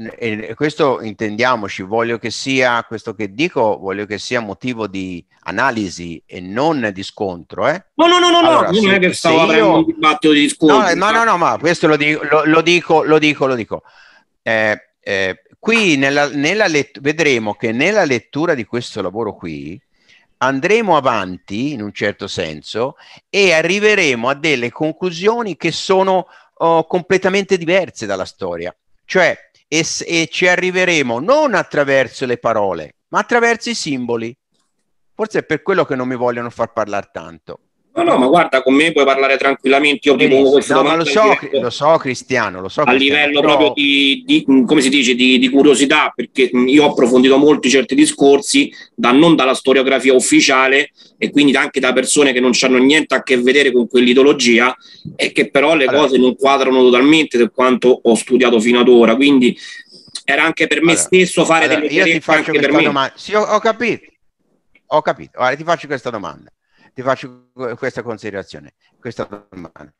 S2: questo intendiamoci, voglio che sia questo che dico, voglio che sia motivo di analisi e non di scontro. Eh? No, no, no, no, allora, non se, è che stavo aprendo io... un
S1: dibattito di scontro. No, no, no,
S2: no, ma questo lo dico, lo, lo dico, lo dico. Lo dico. Eh, eh qui nella, nella let- vedremo che nella lettura di questo lavoro qui andremo avanti in un certo senso e arriveremo a delle conclusioni che sono uh, completamente diverse dalla storia. Cioè, e, e ci arriveremo non attraverso le parole, ma attraverso i simboli. Forse è per quello che non mi vogliono far
S1: parlare tanto. No, no, ma guarda, con me puoi parlare tranquillamente. Io dico questa no, ma lo so, livello,
S2: lo so, Cristiano, lo so. A livello però... proprio
S1: di, di, mm, come si dice, di, di, curiosità, perché mm, io ho approfondito molti certi discorsi, da, non dalla storiografia ufficiale e quindi anche da persone che non hanno niente a che vedere con quell'ideologia e che però le allora. cose non quadrano totalmente per quanto ho studiato fino ad ora. Quindi era anche per me allora. stesso fare allora, delle io ti faccio anche Domanda. Sì,
S2: ho, ho capito, ho capito. Allora, ti faccio questa domanda ti faccio questa considerazione, questa domanda.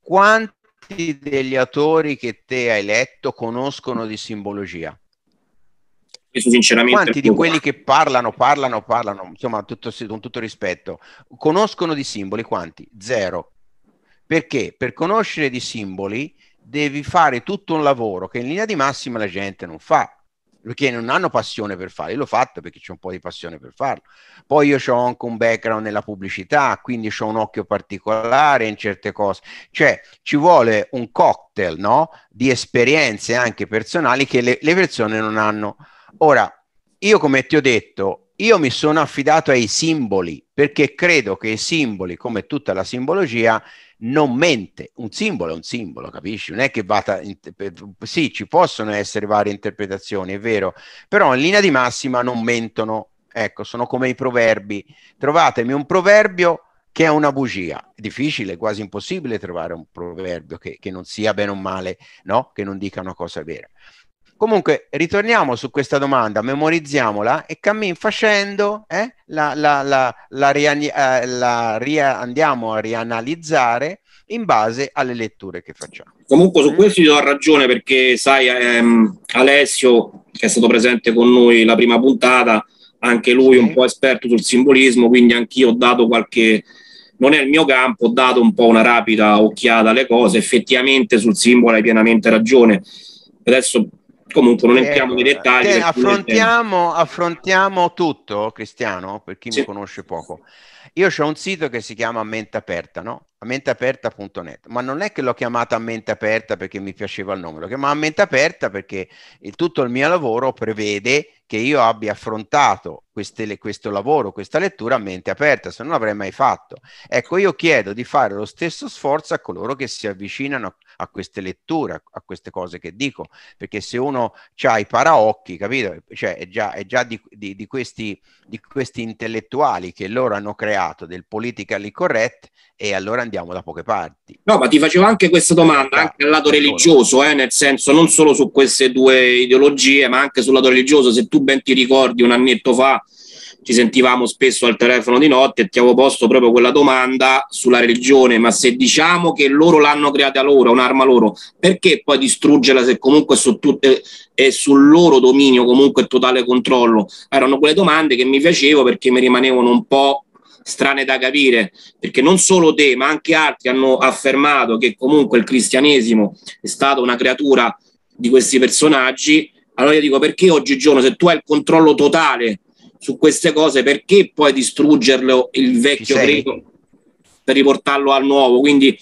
S2: Quanti degli autori che te hai letto conoscono di simbologia?
S1: Questo sinceramente Quanti di quelli che
S2: parlano, parlano, parlano, insomma, tutto, con tutto rispetto, conoscono di simboli? Quanti? Zero. Perché? Per conoscere di simboli devi fare tutto un lavoro che in linea di massima la gente non fa perché non hanno passione per farlo. Io l'ho fatto perché c'è un po' di passione per farlo. Poi io ho anche un background nella pubblicità, quindi ho un occhio particolare in certe cose. Cioè, ci vuole un cocktail no? di esperienze anche personali che le, le persone non hanno. Ora, io come ti ho detto, io mi sono affidato ai simboli perché credo che i simboli, come tutta la simbologia, non mente, un simbolo è un simbolo, capisci? Non è che vada, sì, ci possono essere varie interpretazioni, è vero, però in linea di massima non mentono, ecco, sono come i proverbi, trovatemi un proverbio che è una bugia, è difficile, quasi impossibile trovare un proverbio che, che non sia bene o male, no? Che non dica una cosa vera. Comunque, ritorniamo su questa domanda, memorizziamola e cammin facendo, eh, la, la, la, la, rian- eh, la ria- andiamo a rianalizzare in base alle letture che facciamo.
S1: Comunque su mm. questo ti do ragione perché, sai, ehm, Alessio, che è stato presente con noi la prima puntata, anche lui è sì. un po' esperto sul simbolismo, quindi anch'io ho dato qualche, non è il mio campo, ho dato un po' una rapida occhiata alle cose, effettivamente sul simbolo hai pienamente ragione. Adesso Comunque non eh, entriamo nei dettagli. Te, affrontiamo,
S2: affrontiamo, tutto, Cristiano, per chi sì. mi conosce poco. Io ho un sito che si chiama Mente Aperta, no? mentaperta.net, ma non è che l'ho chiamata Mente Aperta perché mi piaceva il nome, l'ho chiamata Mente Aperta perché il, tutto il mio lavoro prevede che io abbia affrontato queste, questo lavoro, questa lettura a mente aperta, se non l'avrei mai fatto. Ecco, io chiedo di fare lo stesso sforzo a coloro che si avvicinano a queste letture, a queste cose che dico, perché se uno ha i paraocchi, capito? Cioè è già, è già di, di, di, questi, di questi intellettuali che loro hanno creato del politically correct e allora andiamo da poche parti. No, ma ti facevo anche questa domanda, esatto, anche al lato
S1: religioso, eh, nel senso non solo su queste due ideologie, ma anche sul lato religioso, se tu tu ben ti ricordi, un annetto fa ci sentivamo spesso al telefono di notte e ti avevo posto proprio quella domanda sulla religione, ma se diciamo che loro l'hanno creata loro, un'arma loro, perché poi distruggerla se comunque su tutte, è sul loro dominio comunque totale controllo? Erano quelle domande che mi piacevo perché mi rimanevano un po' strane da capire, perché non solo te, ma anche altri hanno affermato che comunque il cristianesimo è stato una creatura di questi personaggi allora io dico perché oggigiorno se tu hai il controllo totale su queste cose, perché poi distruggerlo il vecchio credo per riportarlo al nuovo? Quindi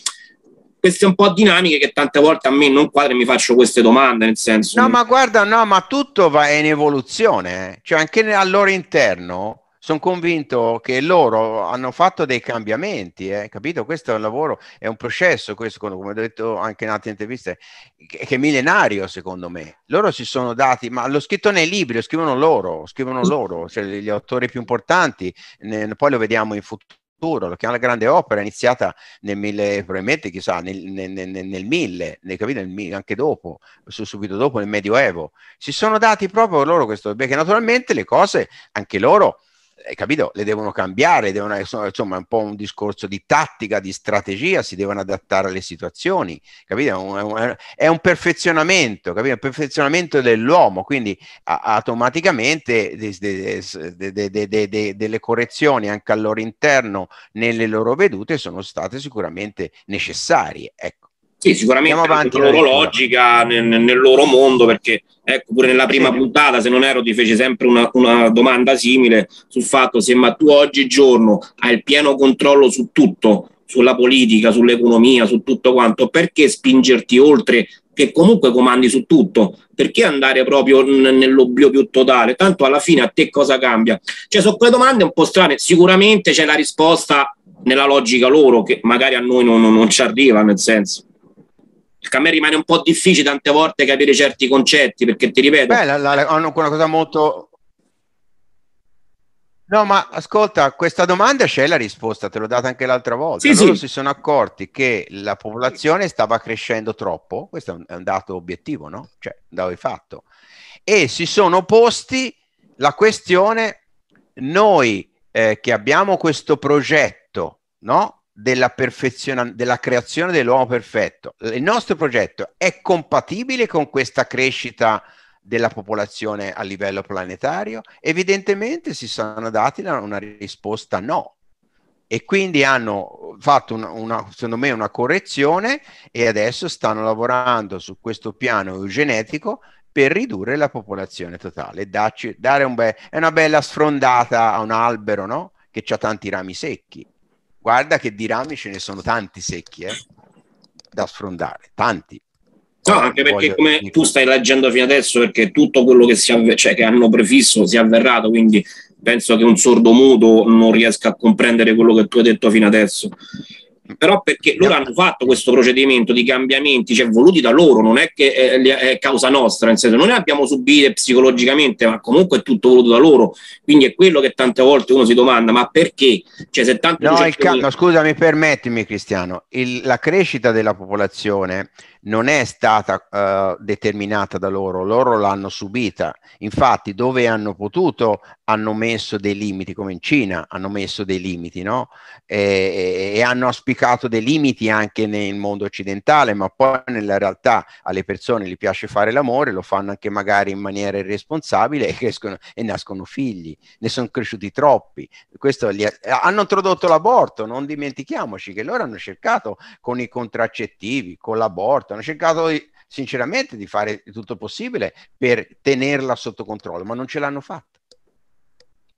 S1: queste un po' dinamiche che tante volte a me non quadra e mi faccio queste domande nel senso no ma
S2: guarda no ma tutto va in evoluzione eh. cioè anche al loro interno sono convinto che loro hanno fatto dei cambiamenti, eh, capito? Questo è un lavoro, è un processo, questo, come ho detto anche in altre interviste, che, che è millenario secondo me. Loro si sono dati, ma l'ho scritto nei libri, lo scrivono loro, scrivono mm. loro, cioè gli autori più importanti, ne, poi lo vediamo in futuro lo chiama la grande opera, iniziata nel mille, probabilmente chissà, nel, nel, nel, nel mille, nel, capito? anche dopo, subito dopo nel Medioevo. Si sono dati proprio loro questo, perché naturalmente le cose, anche loro, hai capito? Le devono cambiare, devono, insomma è un po' un discorso di tattica, di strategia, si devono adattare alle situazioni, capito? È un, è un perfezionamento, capito? un perfezionamento dell'uomo, quindi a, automaticamente de, de, de, delle correzioni anche al loro interno nelle loro vedute sono state sicuramente necessarie. Ecco. Sì, sicuramente avanti, nella loro logica,
S1: nel, nel, loro mondo, perché ecco pure nella prima sì. puntata, se non ero, ti fece sempre una, una, domanda simile sul fatto se ma tu oggigiorno hai il pieno controllo su tutto, sulla politica, sull'economia, su tutto quanto, perché spingerti oltre che comunque comandi su tutto? Perché andare proprio n- nell'oblio più totale? Tanto alla fine a te cosa cambia? Cioè, sono quelle domande un po' strane, sicuramente c'è la risposta nella logica loro che magari a noi non, non ci arriva, nel senso perché a me rimane un po' difficile tante volte capire certi concetti, perché ti ripeto... Beh,
S2: la, la, una cosa molto... No, ma ascolta, questa domanda c'è la risposta, te l'ho data anche l'altra volta. Sì, Loro sì. si sono accorti che la popolazione stava crescendo troppo, questo è un, è un dato obiettivo, no? Cioè, un dato fatto. E si sono posti la questione, noi eh, che abbiamo questo progetto, no? della, perfezion- della creazione dell'uomo perfetto. Il nostro progetto è compatibile con questa crescita della popolazione a livello planetario? Evidentemente si sono dati una, risposta no. E quindi hanno fatto, una, una, secondo me, una correzione e adesso stanno lavorando su questo piano eugenetico per ridurre la popolazione totale. Darci, dare un bel è una bella sfrondata a un albero, no? Che ha tanti rami secchi guarda che di rami ce ne sono tanti secchi eh, da sfrondare, tanti.
S1: No, anche perché come tu stai leggendo fino adesso, perché tutto quello che, avver- cioè, che hanno prefisso si è avverrato, quindi penso che un sordo muto non riesca a comprendere quello che tu hai detto fino adesso però perché loro hanno fatto questo procedimento di cambiamenti, cioè voluti da loro, non è che è, eh, è causa nostra, nel senso non ne abbiamo subite psicologicamente, ma comunque è tutto voluto da loro, quindi è quello che tante volte uno si domanda, ma perché? Cioè, se tanto no, il ca- no,
S2: scusami, permettimi Cristiano, il, la crescita della popolazione non è stata eh, determinata da loro, loro l'hanno subita. Infatti, dove hanno potuto hanno messo dei limiti, come in Cina hanno messo dei limiti, no? E, e hanno auspicato dei limiti anche nel mondo occidentale, ma poi nella realtà alle persone gli piace fare l'amore, lo fanno anche magari in maniera irresponsabile e, crescono, e nascono figli, ne sono cresciuti troppi. Questo li ha, hanno introdotto l'aborto, non dimentichiamoci che loro hanno cercato con i contraccettivi, con l'aborto hanno cercato sinceramente di fare tutto possibile per tenerla sotto controllo, ma non ce l'hanno fatta.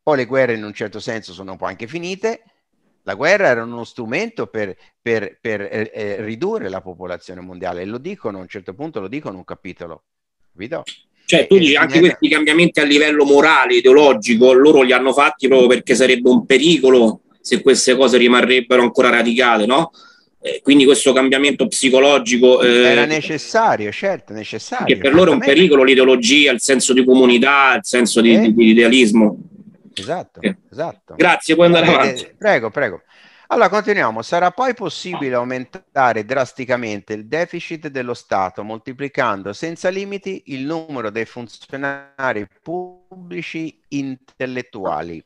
S2: Poi le guerre in un certo senso sono un po' anche finite, la guerra era uno strumento per, per, per eh, eh ridurre la popolazione mondiale e lo dicono a un certo punto, lo dicono in un capitolo, capito? Cioè, tu dici anche questi cambiamenti a livello
S1: morale, ideologico, loro li hanno fatti proprio perché sarebbe un pericolo se queste cose rimarrebbero ancora radicate, no? Eh, quindi questo cambiamento psicologico... Eh, Era
S2: necessario, certo, necessario. Che per loro è un pericolo
S1: l'ideologia, il senso di comunità, il senso di, di, eh? di idealismo. Esatto, eh.
S2: esatto. Grazie, puoi andare eh, avanti. Prego, prego. Allora, continuiamo. Sarà poi possibile aumentare drasticamente il deficit dello Stato moltiplicando senza limiti il numero dei funzionari pubblici intellettuali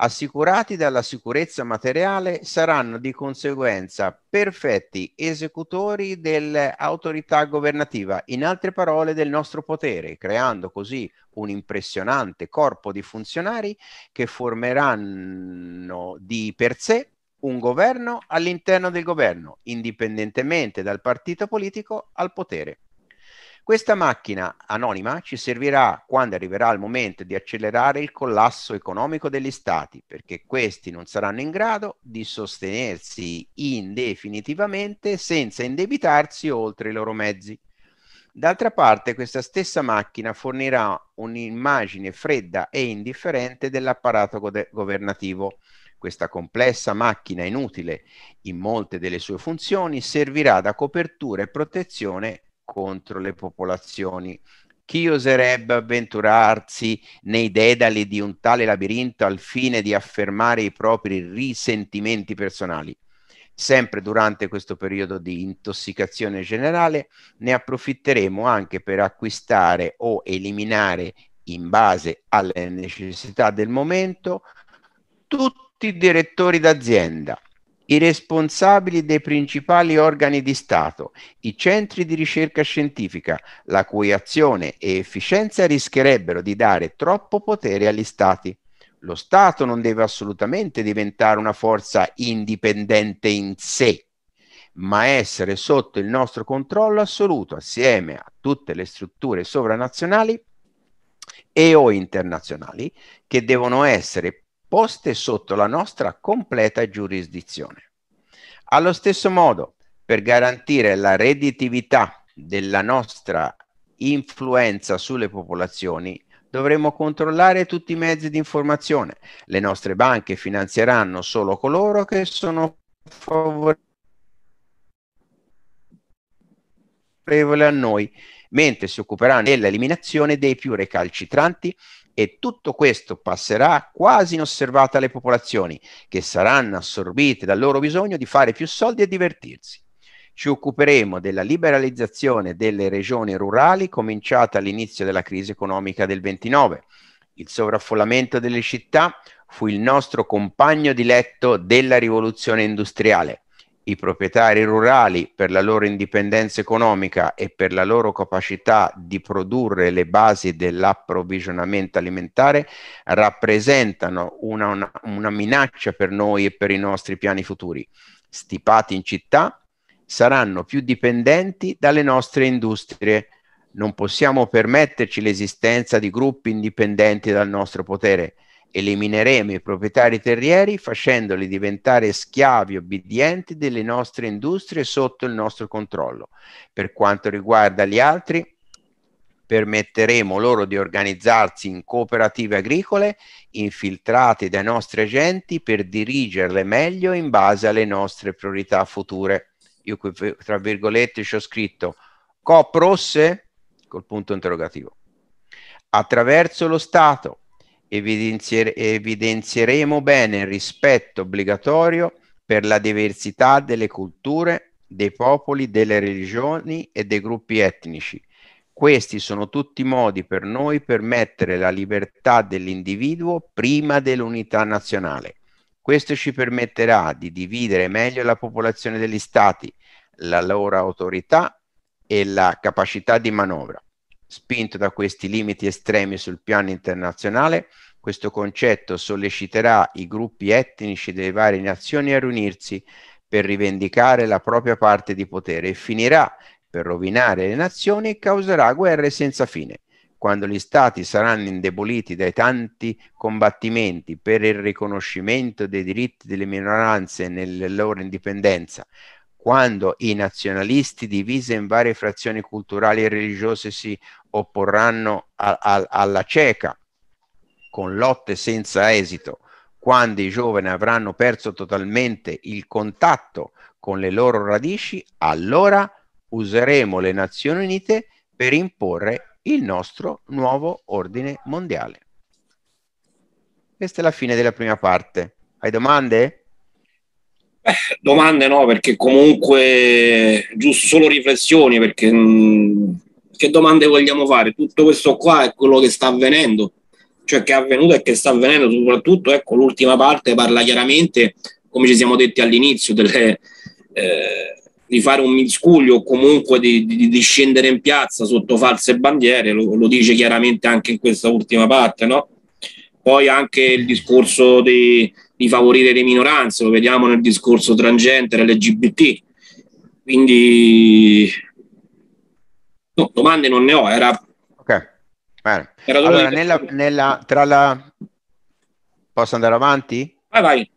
S2: assicurati dalla sicurezza materiale, saranno di conseguenza perfetti esecutori dell'autorità governativa, in altre parole del nostro potere, creando così un impressionante corpo di funzionari che formeranno di per sé un governo all'interno del governo, indipendentemente dal partito politico al potere. Questa macchina anonima ci servirà quando arriverà il momento di accelerare il collasso economico degli stati, perché questi non saranno in grado di sostenersi indefinitivamente senza indebitarsi oltre i loro mezzi. D'altra parte, questa stessa macchina fornirà un'immagine fredda e indifferente dell'apparato go- governativo. Questa complessa macchina inutile in molte delle sue funzioni servirà da copertura e protezione contro le popolazioni. Chi oserebbe avventurarsi nei dedali di un tale labirinto al fine di affermare i propri risentimenti personali? Sempre durante questo periodo di intossicazione generale ne approfitteremo anche per acquistare o eliminare in base alle necessità del momento tutti i direttori d'azienda, i responsabili dei principali organi di Stato, i centri di ricerca scientifica, la cui azione e efficienza rischierebbero di dare troppo potere agli Stati. Lo Stato non deve assolutamente diventare una forza indipendente in sé, ma essere sotto il nostro controllo assoluto assieme a tutte le strutture sovranazionali e o internazionali che devono essere poste sotto la nostra completa giurisdizione. Allo stesso modo, per garantire la redditività della nostra influenza sulle popolazioni, dovremo controllare tutti i mezzi di informazione. Le nostre banche finanzieranno solo coloro che sono favorevoli a noi, mentre si occuperanno dell'eliminazione dei più recalcitranti e tutto questo passerà quasi inosservato alle popolazioni, che saranno assorbite dal loro bisogno di fare più soldi e divertirsi. Ci occuperemo della liberalizzazione delle regioni rurali cominciata all'inizio della crisi economica del 29. Il sovraffollamento delle città fu il nostro compagno di letto della rivoluzione industriale i proprietari rurali per la loro indipendenza economica e per la loro capacità di produrre le basi dell'approvvigionamento alimentare rappresentano una, una, una minaccia per noi e per i nostri piani futuri. Stipati in città saranno più dipendenti dalle nostre industrie. Non possiamo permetterci l'esistenza di gruppi indipendenti dal nostro potere Elimineremo i proprietari terrieri facendoli diventare schiavi obbedienti delle nostre industrie sotto il nostro controllo. Per quanto riguarda gli altri, permetteremo loro di organizzarsi in cooperative agricole infiltrate dai nostri agenti per dirigerle meglio in base alle nostre priorità future. Io qui tra virgolette ci ho scritto coprosse col punto interrogativo. Attraverso lo Stato evidenziere, evidenzieremo bene il rispetto obbligatorio per la diversità delle culture, dei popoli, delle religioni e dei gruppi etnici. Questi sono tutti modi per noi per mettere la libertà dell'individuo prima dell'unità nazionale. Questo ci permetterà di dividere meglio la popolazione degli stati, la loro autorità e la capacità di manovra. Spinto da questi limiti estremi sul piano internazionale, questo concetto solleciterà i gruppi etnici delle varie nazioni a riunirsi per rivendicare la propria parte di potere e finirà per rovinare le nazioni e causerà guerre senza fine. Quando gli stati saranno indeboliti dai tanti combattimenti per il riconoscimento dei diritti delle minoranze nella loro indipendenza, quando i nazionalisti divisi in varie frazioni culturali e religiose si opporranno a, a, alla cieca con lotte senza esito, quando i giovani avranno perso totalmente il contatto con le loro radici, allora useremo le Nazioni Unite per imporre il nostro nuovo ordine mondiale. Questa è la fine della prima parte. Hai domande?
S1: Eh, domande no, perché comunque giusto solo riflessioni, perché mh, mm, che domande vogliamo fare? Tutto questo qua è quello che sta avvenendo, cioè che è avvenuto e che sta avvenendo, soprattutto ecco, l'ultima parte parla chiaramente, come ci siamo detti all'inizio, delle, eh, di fare un miscuglio o comunque di, di, di, scendere in piazza sotto false bandiere, lo, lo dice chiaramente anche in questa ultima parte, no? Poi anche il discorso di di favorire le minoranze, lo vediamo nel discorso transgender, LGBT. Quindi no, domande non ne ho, era... Ok, bene. Era allora,
S2: nella, nella, tra la... Posso andare avanti? Vai, vai.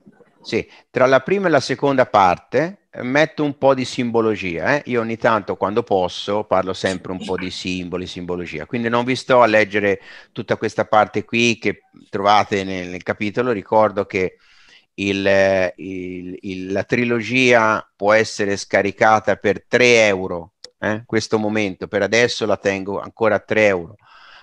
S2: Sì, tra la prima e la seconda parte eh, metto un po' di simbologia. Eh? Io ogni tanto, quando posso, parlo sempre un po' di simboli, simbologia. Quindi non vi sto a leggere tutta questa parte qui che trovate nel, nel capitolo. Ricordo che il, il, il, la trilogia può essere scaricata per 3 euro. Eh? Questo momento, per adesso la tengo ancora a 3 euro.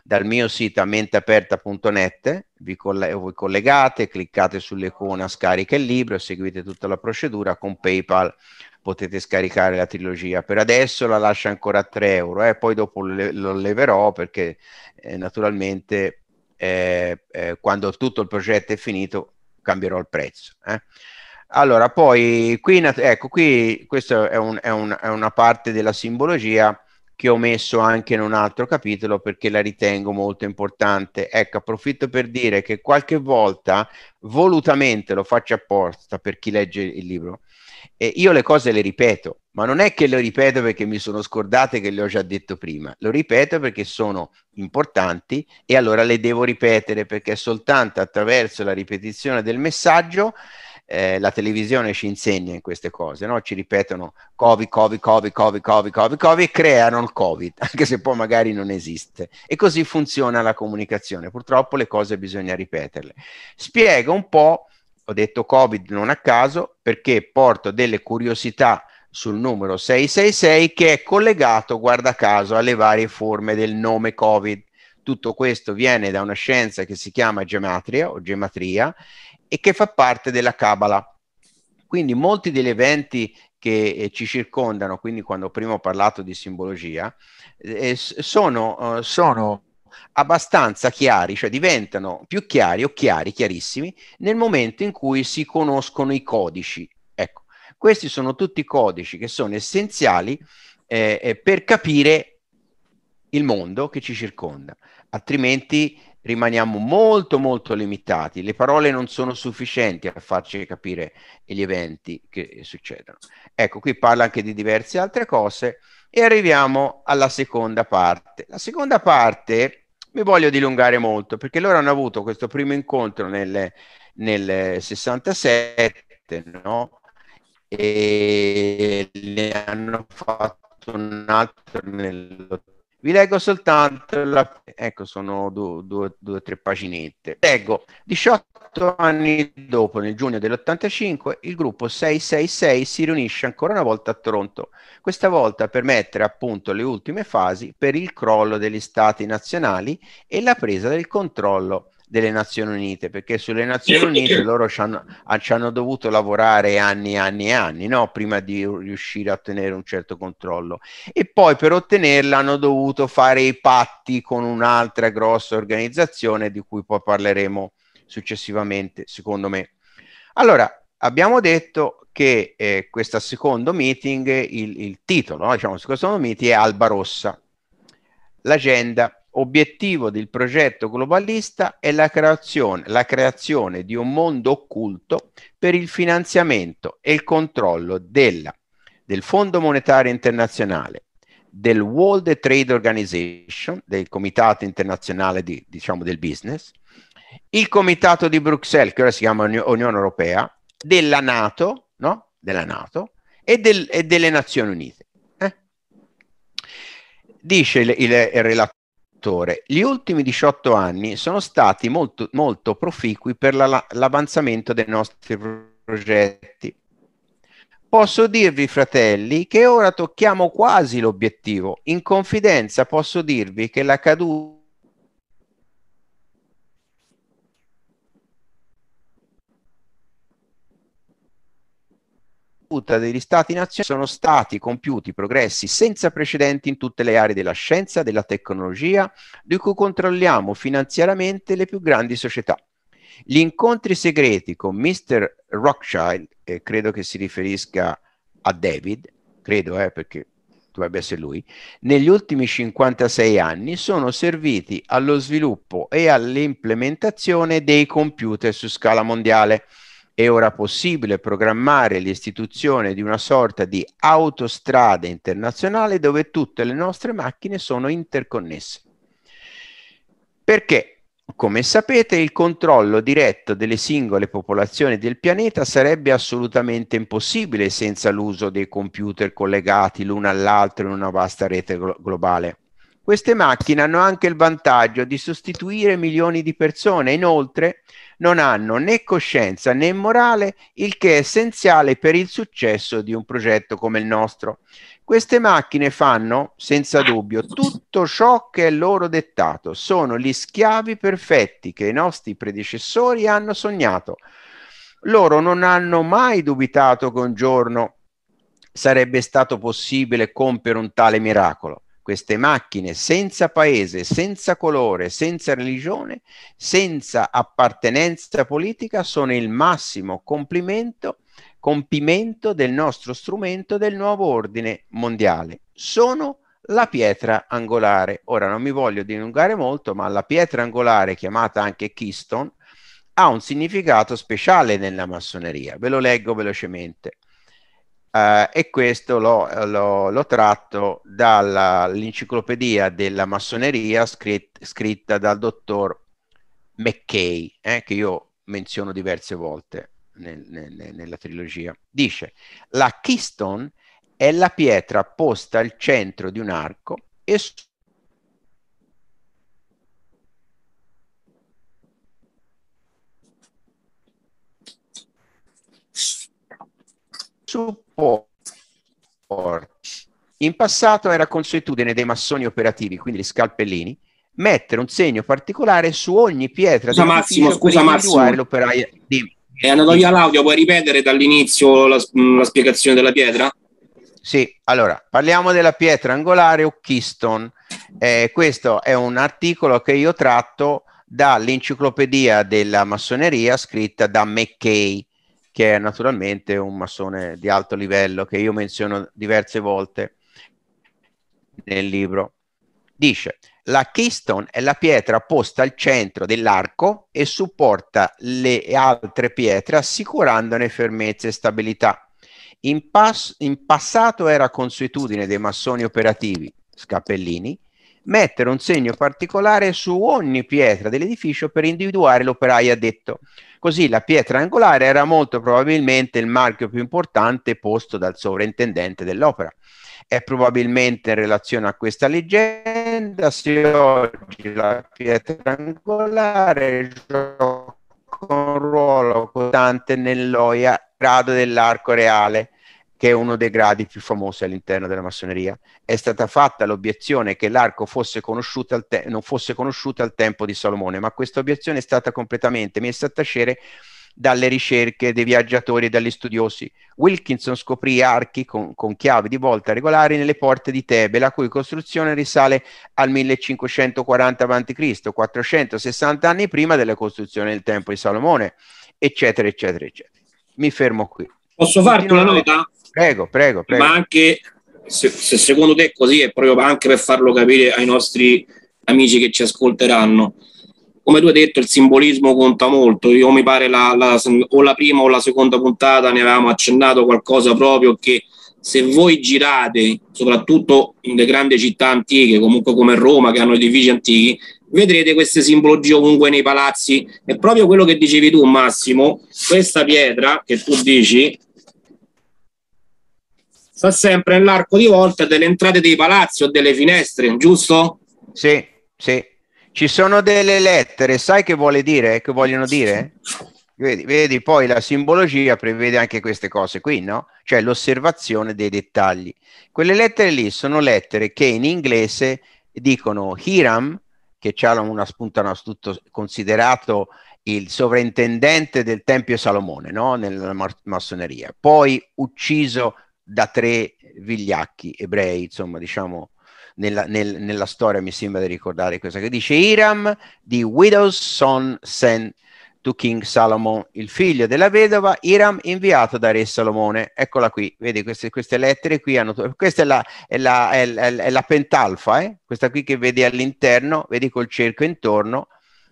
S2: Dal mio sito menteaperta.net vi, coll- voi collegate, cliccate sull'icona scarica il libro, seguite tutta la procedura con PayPal potete scaricare la trilogia. Per adesso la lascio ancora a 3 euro, eh? poi dopo le- lo leverò perché eh, naturalmente eh, eh, quando tutto il progetto è finito cambierò il prezzo. Eh? Allora, poi qui, ecco, qui questa è, un, è, un, è, una parte della simbologia che ho messo anche in un altro capitolo perché la ritengo molto importante. Ecco, approfitto per dire che qualche volta, volutamente lo faccio apposta per chi legge il libro, e io le cose le ripeto ma non è che lo ripeto perché mi sono scordate che le ho già detto prima, lo ripeto perché sono importanti e allora le devo ripetere perché soltanto attraverso la ripetizione del messaggio eh, la televisione ci insegna in queste cose, no? ci ripetono Covid, Covid, Covid, Covid, Covid, Covid, Covid e creano il Covid, anche se poi magari non esiste. E così funziona la comunicazione, purtroppo le cose bisogna ripeterle. Spiego un po', ho detto Covid non a caso, perché porto delle curiosità sul numero 666 che è collegato, guarda caso, alle varie forme del nome Covid. Tutto questo viene da una scienza che si chiama gematria o gematria e che fa parte della Kabbalah. Quindi molti degli eventi che eh, ci circondano, quindi quando prima ho parlato di simbologia, eh, sono, eh, sono abbastanza chiari, cioè diventano più chiari o chiari, chiarissimi, nel momento in cui si conoscono i codici questi sono tutti codici che sono essenziali eh, eh, per capire il mondo che ci circonda, altrimenti rimaniamo molto molto limitati, le parole non sono sufficienti a farci capire gli eventi che succedono. Ecco, qui parla anche di diverse altre cose e arriviamo alla seconda parte. La seconda parte mi voglio dilungare molto perché loro hanno avuto questo primo incontro nel, nel 67, no? e ne hanno fatto un altro nel... Vi leggo soltanto, la... ecco sono due o tre paginette. Leggo, 18 anni dopo, nel giugno dell'85, il gruppo 666 si riunisce ancora una volta a Toronto, questa volta per mettere a punto le ultime fasi per il crollo degli stati nazionali e la presa del controllo delle Nazioni Unite, perché sulle Nazioni Unite loro ci hanno, ci hanno dovuto lavorare anni e anni e anni, no? prima di riuscire a ottenere un certo controllo. E poi per ottenerla hanno dovuto fare i patti con un'altra grossa organizzazione di cui poi parleremo successivamente, secondo me. Allora, abbiamo detto che eh, questo secondo meeting, il, il titolo, no? diciamo, secondo meeting è Alba Rossa, l'agenda obiettivo del progetto globalista è la creazione, la creazione di un mondo occulto per il finanziamento e il controllo della, del Fondo Monetario Internazionale, del World Trade Organization, del Comitato Internazionale di, diciamo, del Business, il Comitato di Bruxelles, che ora si chiama Unione Europea, della Nato, no? della NATO e, del, e delle Nazioni Unite. Eh? Dice il, il, il relatore attore. Gli ultimi 18 anni sono stati molto, molto proficui per la, l'avanzamento dei nostri progetti. Posso dirvi, fratelli, che ora tocchiamo quasi l'obiettivo. In confidenza posso dirvi che la caduta caduta degli stati nazionali sono stati compiuti progressi senza precedenti in tutte le aree della scienza, della tecnologia, di cui controlliamo finanziariamente le più grandi società. Gli incontri segreti con Mr. Rockchild, eh, credo che si riferisca a David, credo eh, perché dovrebbe essere lui, negli ultimi 56 anni sono serviti allo sviluppo e all'implementazione dei computer su scala mondiale è ora possibile programmare l'istituzione di una sorta di autostrada internazionale dove tutte le nostre macchine sono interconnesse. Perché, come sapete, il controllo diretto delle singole popolazioni del pianeta sarebbe assolutamente impossibile senza l'uso dei computer collegati l'uno all'altro in una vasta rete glo globale. Queste macchine hanno anche il vantaggio di sostituire milioni di persone, inoltre non hanno né coscienza né morale, il che è essenziale per il successo di un progetto come il nostro. Queste macchine fanno, senza dubbio, tutto ciò che è loro dettato. Sono gli schiavi perfetti che i nostri predecessori hanno sognato. Loro non hanno mai dubitato che un giorno sarebbe stato possibile compiere un tale miracolo queste macchine senza paese, senza colore, senza religione, senza appartenenza politica sono il massimo complimento, compimento del nostro strumento del nuovo ordine mondiale. Sono la pietra angolare. Ora non mi voglio dilungare molto, ma la pietra angolare, chiamata anche Keystone, ha un significato speciale nella massoneria. Ve lo leggo velocemente. Uh, e questo l'ho, lo, lo tratto dall'enciclopedia della massoneria scritt, scritta dal dottor McKay, eh, che io menziono diverse volte nel, nel, nella trilogia. Dice, la keystone è la pietra posta al centro di un arco e supporti. In passato era consuetudine dei massoni operativi, quindi gli scalpellini, mettere un segno particolare su ogni pietra
S1: scusa Massimo, scusa Massimo. l'operaio. Dimmi. È eh, andato via l'audio, puoi ripetere dall'inizio la, mm, la, spiegazione della pietra?
S2: Sì, allora parliamo della pietra angolare o keystone. Eh, questo è un articolo che io tratto dall'enciclopedia della massoneria scritta da McKay che è naturalmente un massone di alto livello che io menziono diverse volte nel libro. Dice, la keystone è la pietra posta al centro dell'arco e supporta le altre pietre assicurandone fermezza e stabilità. In, pass- in passato era consuetudine dei massoni operativi, scappellini, mettere un segno particolare su ogni pietra dell'edificio per individuare l'operaio addetto. detto Così la pietra angolare era molto probabilmente il marchio più importante posto dal sovrintendente dell'opera. È probabilmente in relazione a questa leggenda se oggi la pietra angolare gioca un ruolo importante nell'oia grado dell'arco reale che è uno dei gradi più famosi all'interno della massoneria. È stata fatta l'obiezione che l'arco fosse te- non fosse conosciuto al tempo di Salomone, ma questa obiezione è stata completamente messa a tacere dalle ricerche dei viaggiatori e dagli studiosi. Wilkinson scoprì archi con, con chiavi di volta regolari nelle porte di Tebe, la cui costruzione risale al 1540 a.C., 460 anni prima della costruzione del Tempio di Salomone, eccetera, eccetera, eccetera. Mi fermo qui. Posso farti una nota? Prego, prego, prego. Ma
S1: anche se, se, secondo te è così è proprio anche per farlo capire ai nostri amici che ci ascolteranno. Come tu hai detto, il simbolismo conta molto. Io mi pare la, la, o la prima o la seconda puntata ne avevamo accennato qualcosa proprio che se voi girate, soprattutto in le grandi città antiche, comunque come Roma, che hanno edifici antichi, vedrete queste simbologie ovunque nei palazzi. E proprio quello che dicevi tu, Massimo, questa pietra che tu dici sta sempre nell'arco di volta delle entrate dei palazzi o delle finestre, giusto? Sì,
S2: sì. Ci sono delle lettere, sai che vuole dire? Che vogliono dire? Vedi, vedi poi la simbologia prevede anche queste cose qui, no? Cioè l'osservazione dei dettagli. Quelle lettere lì sono lettere che in inglese dicono Hiram, che c'ha una spunta, tutto considerato il sovrintendente del Tempio Salomone no? nella massoneria, poi ucciso da tre vigliacchi ebrei, insomma, diciamo, nella, nel, nella, storia mi sembra di ricordare questa che dice Hiram di Widow's Son sent to King Salomon, il figlio della vedova, Hiram inviato da re Salomone. Eccola qui, vedi queste, queste lettere qui, hanno, questa è la, è la, è la, è la pentalfa, eh? questa qui che vedi all'interno, vedi col cerchio intorno,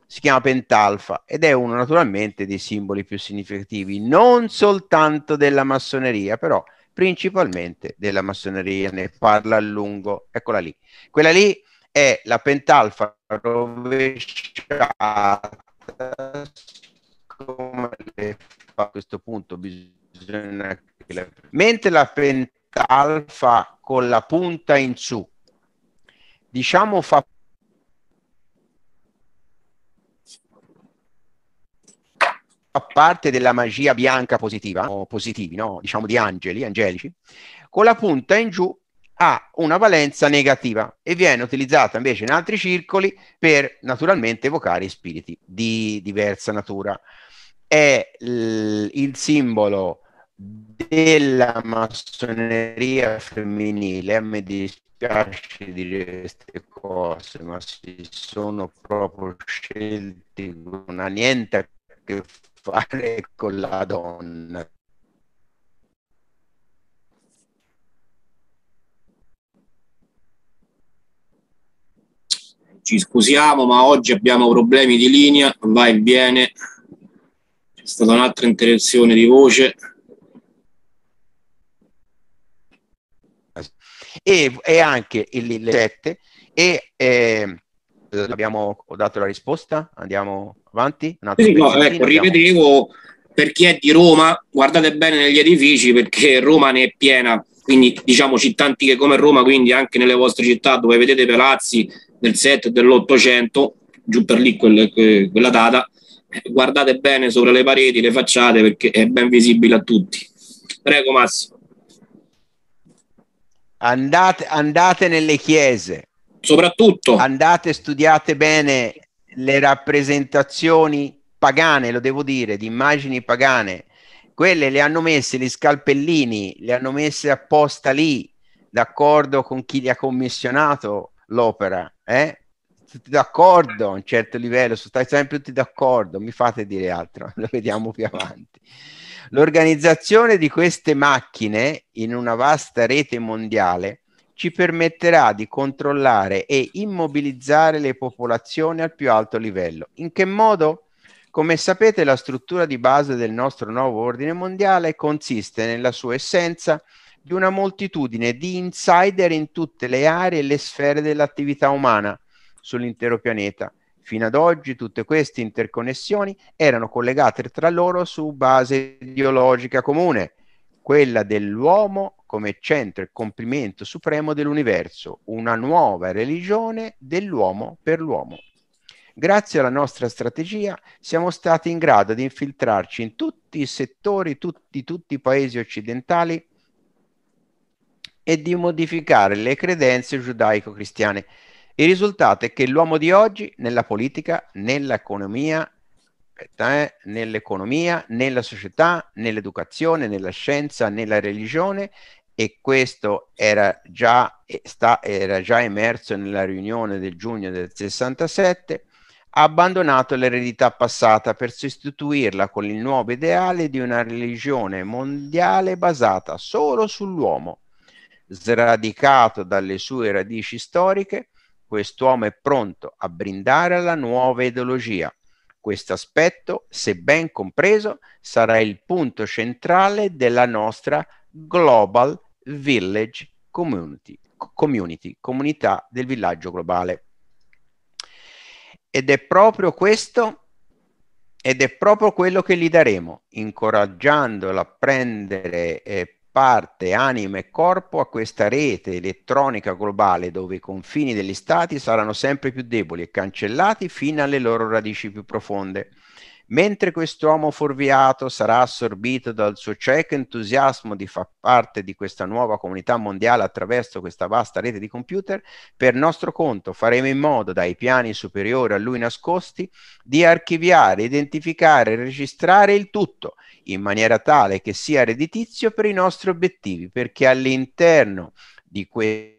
S2: si chiama pentalfa ed è uno naturalmente dei simboli più significativi, non soltanto della massoneria, però principalmente della massoneria, ne parla a lungo, eccola lì. Quella lì è la pentalfa rovesciata, come le fa a questo punto, bisogna mentre la pentalfa con la punta in su, diciamo fa fa parte della magia bianca positiva, o positivi, no? diciamo di angeli, angelici, con la punta in giù ha una valenza negativa e viene utilizzata invece in altri circoli per naturalmente evocare spiriti di diversa natura. È l- il simbolo della massoneria femminile, mi dispiace dire queste cose, ma si sono proprio scelti, non ha niente a che fare con la donna.
S1: Ci scusiamo, ma oggi abbiamo problemi di linea, Vai bene. C'è stata un'altra interruzione di voce.
S2: E, e anche il 7 e eh, abbiamo dato la risposta? Andiamo Avanti?
S1: Sì, no, ecco, rivedevo per chi è di Roma, guardate bene negli edifici perché Roma ne è piena, quindi diciamo città antiche come Roma, quindi anche nelle vostre città dove vedete palazzi del 7 e dell'800, giù per lì quelle, quella data, eh, guardate bene sopra le pareti, le facciate perché è ben visibile a tutti. Prego Massimo.
S2: Andate, andate nelle chiese.
S1: Soprattutto.
S2: Andate, studiate bene le rappresentazioni pagane, lo devo dire, di immagini pagane, quelle le hanno messe gli scalpellini, le hanno messe apposta lì, d'accordo con chi gli ha commissionato l'opera, eh? Tutti d'accordo a un certo livello, sono stati sempre tutti d'accordo, mi fate dire altro, lo vediamo più avanti. L'organizzazione di queste macchine in una vasta rete mondiale ci permetterà di controllare e immobilizzare le popolazioni al più alto livello. In che modo? Come sapete, la struttura di base del nostro nuovo ordine mondiale consiste nella sua essenza di una moltitudine di insider in tutte le aree e le sfere dell'attività umana sull'intero pianeta. Fino ad oggi tutte queste interconnessioni erano collegate tra loro su base ideologica comune, quella dell'uomo come centro e compimento supremo dell'universo, una nuova religione dell'uomo per l'uomo. Grazie alla nostra strategia siamo stati in grado di infiltrarci in tutti i settori tutti, tutti i paesi occidentali e di modificare le credenze giudaico-cristiane. Il risultato è che l'uomo di oggi nella politica, nell'economia, eh, nell'economia, nella società, nell'educazione, nella scienza, nella religione e questo era già, sta, era già emerso nella riunione del giugno del 67, ha abbandonato l'eredità passata per sostituirla con il nuovo ideale di una religione mondiale basata solo sull'uomo. Sradicato dalle sue radici storiche, quest'uomo è pronto a brindare alla nuova ideologia. Questo aspetto, se ben compreso, sarà il punto centrale della nostra Global Village Community, community comunità del villaggio globale. Ed è proprio questo ed è proprio quello che gli daremo, incoraggiandolo a prendere eh, parte, anima e corpo a questa rete elettronica globale dove i confini degli stati saranno sempre più deboli e cancellati fino alle loro radici più profonde. Mentre quest'uomo forviato sarà assorbito dal suo cieco entusiasmo di far parte di questa nuova comunità mondiale attraverso questa vasta rete di computer, per nostro conto faremo in modo, dai piani superiori a lui nascosti, di archiviare, identificare e registrare il tutto in maniera tale che sia redditizio per i nostri obiettivi, perché all'interno di questo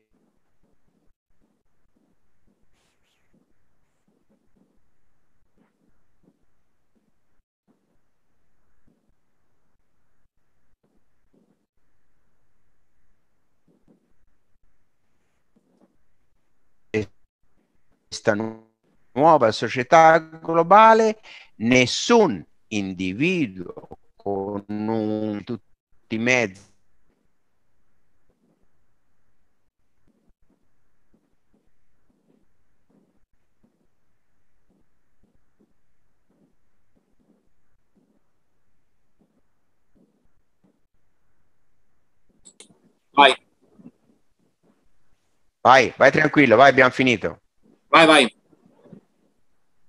S2: questa nuova società globale nessun individuo con un, tutti i mezzi Vai. Vai, vai tranquillo, vai, abbiamo finito. Vai, vai.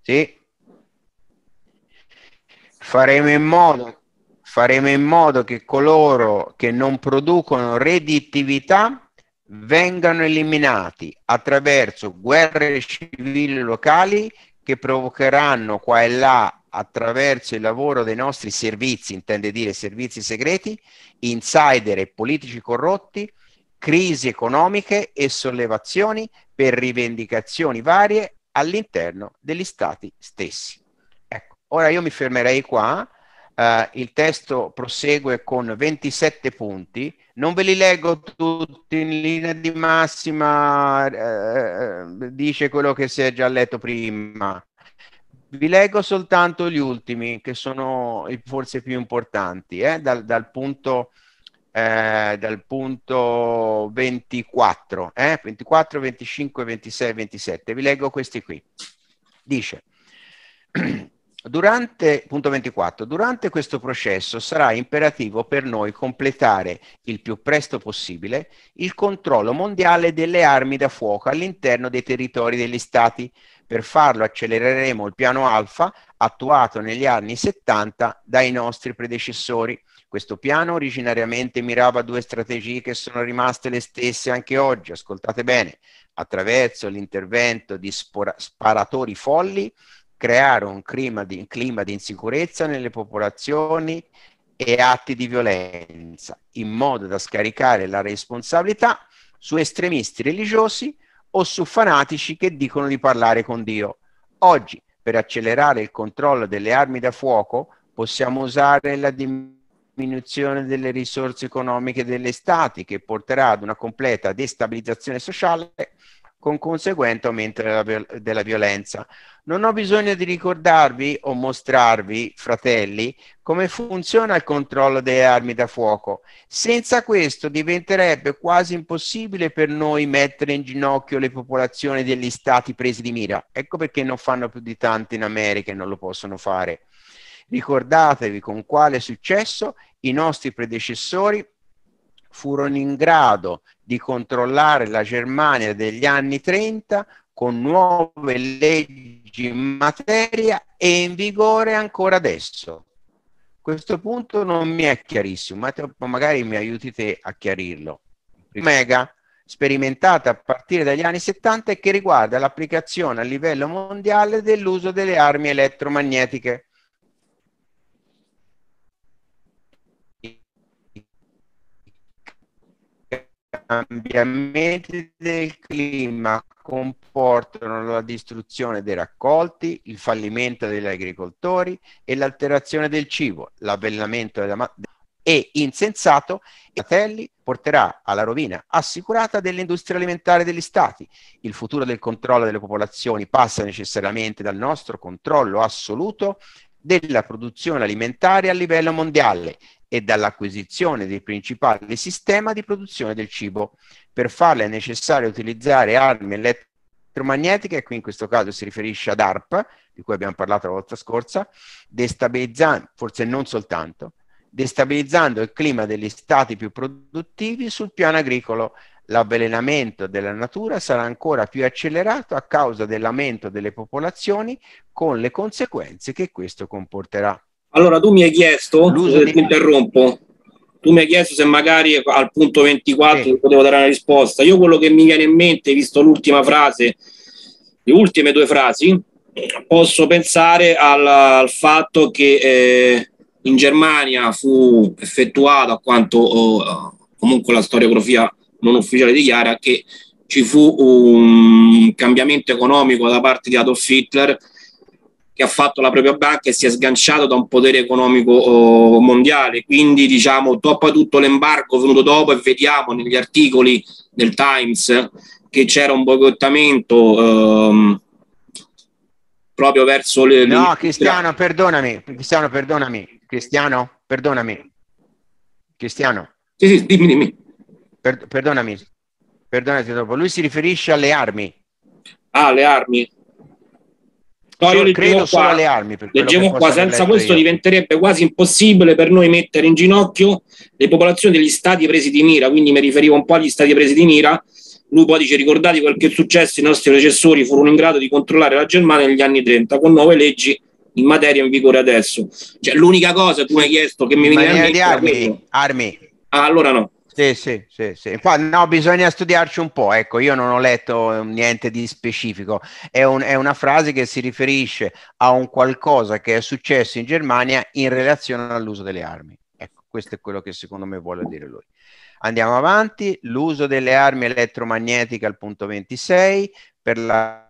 S2: Sì. Faremo in modo, faremo in modo che coloro che non producono redditività vengano eliminati attraverso guerre civili locali che provocheranno qua e là attraverso il lavoro dei nostri servizi, intende dire servizi segreti, insider e politici corrotti, crisi economiche e sollevazioni per rivendicazioni varie all'interno degli stati stessi. Ecco, ora io mi fermerei qua, uh, il testo prosegue con 27 punti, non ve li leggo tutti in linea di massima, uh, dice quello che si è già letto prima. Vi leggo soltanto gli ultimi, che sono forse più importanti, eh, dal, dal punto eh, dal punto 24, eh? 24, 25, 26, 27. Vi leggo questi qui. Dice, durante, punto 24, durante questo processo sarà imperativo per noi completare il più presto possibile il controllo mondiale delle armi da fuoco all'interno dei territori degli stati. Per farlo accelereremo il piano alfa attuato negli anni 70 dai nostri predecessori questo piano originariamente mirava a due strategie che sono rimaste le stesse anche oggi, ascoltate bene, attraverso l'intervento di spora- sparatori folli, creare un clima di, clima di insicurezza nelle popolazioni e atti di violenza, in modo da scaricare la responsabilità su estremisti religiosi o su fanatici che dicono di parlare con Dio. Oggi, per accelerare il controllo delle armi da fuoco, possiamo usare la dimensione diminuzione delle risorse economiche degli stati che porterà ad una completa destabilizzazione sociale con conseguente aumento della, viol- della, violenza. Non ho bisogno di ricordarvi o mostrarvi, fratelli, come funziona il controllo delle armi da fuoco. Senza questo diventerebbe quasi impossibile per noi mettere in ginocchio le popolazioni degli stati presi di mira. Ecco perché non fanno più di tanto in America e non lo possono fare. Ricordatevi con quale successo i nostri predecessori furono in grado di controllare la Germania degli anni 30 con nuove leggi in materia e in vigore ancora adesso. Questo punto non mi è chiarissimo, ma magari mi aiuti te a chiarirlo. Mega, sperimentata a partire dagli anni 70 e che riguarda l'applicazione a livello mondiale dell'uso delle armi elettromagnetiche. cambiamenti del clima comportano la distruzione dei raccolti, il fallimento degli agricoltori e l'alterazione del cibo, l'avellamento della materia e insensato fratelli porterà alla rovina assicurata dell'industria alimentare degli stati. Il futuro del controllo delle popolazioni passa necessariamente dal nostro controllo assoluto della produzione alimentare a livello mondiale e dall'acquisizione dei principali sistemi di produzione del cibo. Per farla è necessario utilizzare armi elettromagnetiche, e qui in questo caso si riferisce ad ARP, di cui abbiamo parlato la volta scorsa, destabilizzando, forse non soltanto, destabilizzando il clima degli stati più produttivi sul piano agricolo, l'avvelenamento della natura sarà ancora più accelerato a causa dell'aumento delle popolazioni con le conseguenze che questo comporterà.
S1: Allora tu mi hai chiesto, L'uso se eh, ti interrompo, tu mi hai chiesto se magari al punto 24 sì. potevo dare una risposta. Io quello che mi viene in mente, visto l'ultima frase, le ultime due frasi, posso pensare al, al fatto che eh, in Germania fu effettuato, a quanto oh, oh comunque la storiografia non ufficiale di Chiara, che ci fu un cambiamento economico da parte di Adolf Hitler che ha fatto la propria banca e si è sganciato da un potere economico oh, mondiale. Quindi, diciamo, dopo tutto l'embargo venuto dopo e vediamo negli articoli del Times che c'era un boicottamento ehm, proprio verso le... No, Cristiano,
S2: perdonami, Cristiano, perdonami, Cristiano, perdonami. Cristiano. Sì, sì, dimmi, dimmi. Per, perdonami, perdonate dopo, lui si riferisce alle armi.
S1: Ah, le armi.
S2: No, io credo qua, solo alle armi. leggevo qua, senza questo io.
S1: diventerebbe quasi impossibile per noi mettere in ginocchio le popolazioni degli stati presi di mira, quindi mi riferivo un po' agli stati presi di mira. Lui poi dice, ricordate quel che è successo, i nostri predecessori furono in grado di controllare la Germania negli anni 30 con nuove leggi in materia in vigore adesso. Cioè, l'unica cosa tu mi hai chiesto che mi veniva in mente... Armi, armi. Ah, allora no.
S2: Sì, sì, sì, sì. Qua, no, bisogna studiarci un po', ecco, io non ho letto ehm, niente di specifico, è, un, è una frase che si riferisce a un qualcosa che è successo in Germania in relazione all'uso delle armi. Ecco, questo è quello che secondo me vuole dire lui. Andiamo avanti, l'uso delle armi elettromagnetiche al punto 26 per la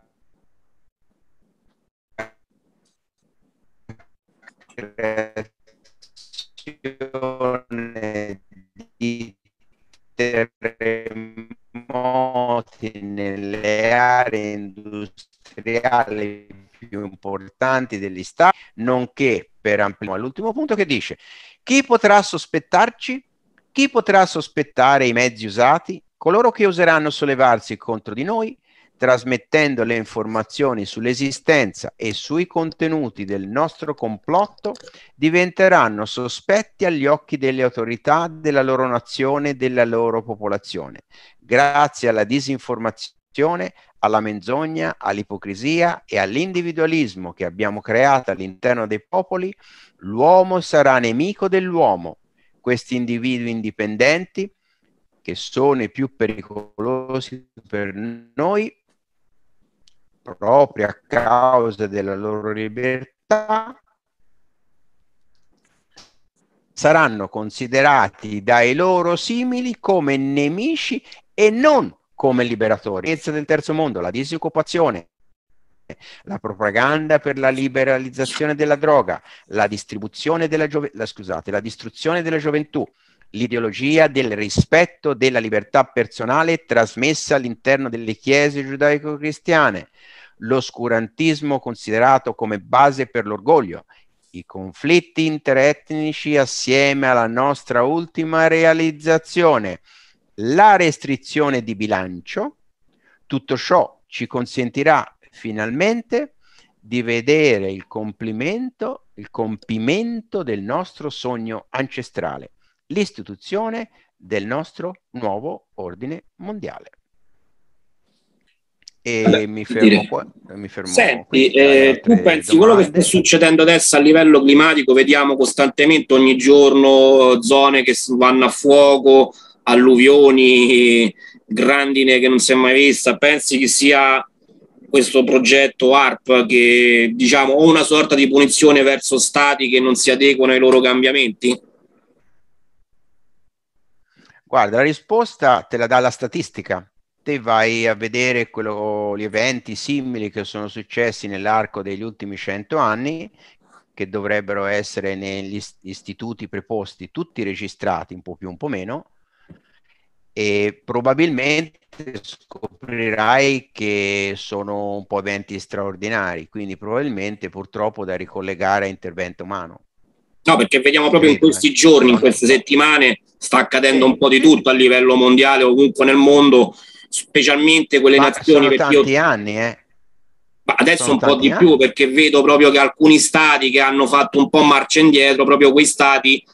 S2: di terremoti nelle aree industriali più importanti degli stati, nonché per ampliare l'ultimo punto che dice chi potrà sospettarci? Chi potrà sospettare i mezzi usati? Coloro che oseranno sollevarsi contro di noi? trasmettendo le informazioni sull'esistenza e sui contenuti del nostro complotto, diventeranno sospetti agli occhi delle autorità della loro nazione e della loro popolazione, grazie alla disinformazione, alla menzogna, all'ipocrisia e all'individualismo che abbiamo creato all'interno dei popoli, l'uomo sarà nemico dell'uomo. Questi individui indipendenti, che sono i più pericolosi per noi, proprio a causa della loro libertà, saranno considerati dai loro simili come nemici e non come liberatori. La del terzo mondo, la disoccupazione, la propaganda per la liberalizzazione della droga, la, della giove- la, scusate, la distruzione della gioventù, l'ideologia del rispetto della libertà personale trasmessa all'interno delle chiese giudaico-cristiane, l'oscurantismo considerato come base per l'orgoglio, i conflitti interetnici assieme alla nostra ultima realizzazione, la restrizione di bilancio, tutto ciò ci consentirà finalmente di vedere il complimento, il compimento del nostro sogno ancestrale, l'istituzione del nostro nuovo ordine mondiale.
S1: E Vabbè, mi fermo qua. Eh, mi fermo Senti, eh, tu pensi domande. quello che sta succedendo adesso a livello climatico, vediamo costantemente ogni giorno zone che vanno a fuoco, alluvioni, grandine che non si è mai vista. Pensi che sia questo progetto ARP che diciamo o una sorta di punizione verso stati che non si adeguano ai loro cambiamenti?
S2: Guarda, la risposta te la dà la statistica te vai a vedere quello, gli eventi simili che sono successi nell'arco degli ultimi cento anni, che dovrebbero essere negli istituti preposti, tutti registrati, un po' più, un po' meno, e probabilmente scoprirai che sono un po' eventi straordinari, quindi probabilmente purtroppo da ricollegare a
S1: intervento umano. No, perché vediamo proprio in questi giorni, in queste settimane, sta accadendo un po' di tutto a livello mondiale, ovunque nel mondo, specialmente quelle Ma nazioni sono perché tanti
S2: io... anni, eh.
S1: Ma adesso sono un po' di anni. più perché vedo proprio che alcuni stati che hanno fatto un po' marcia indietro, proprio quei stati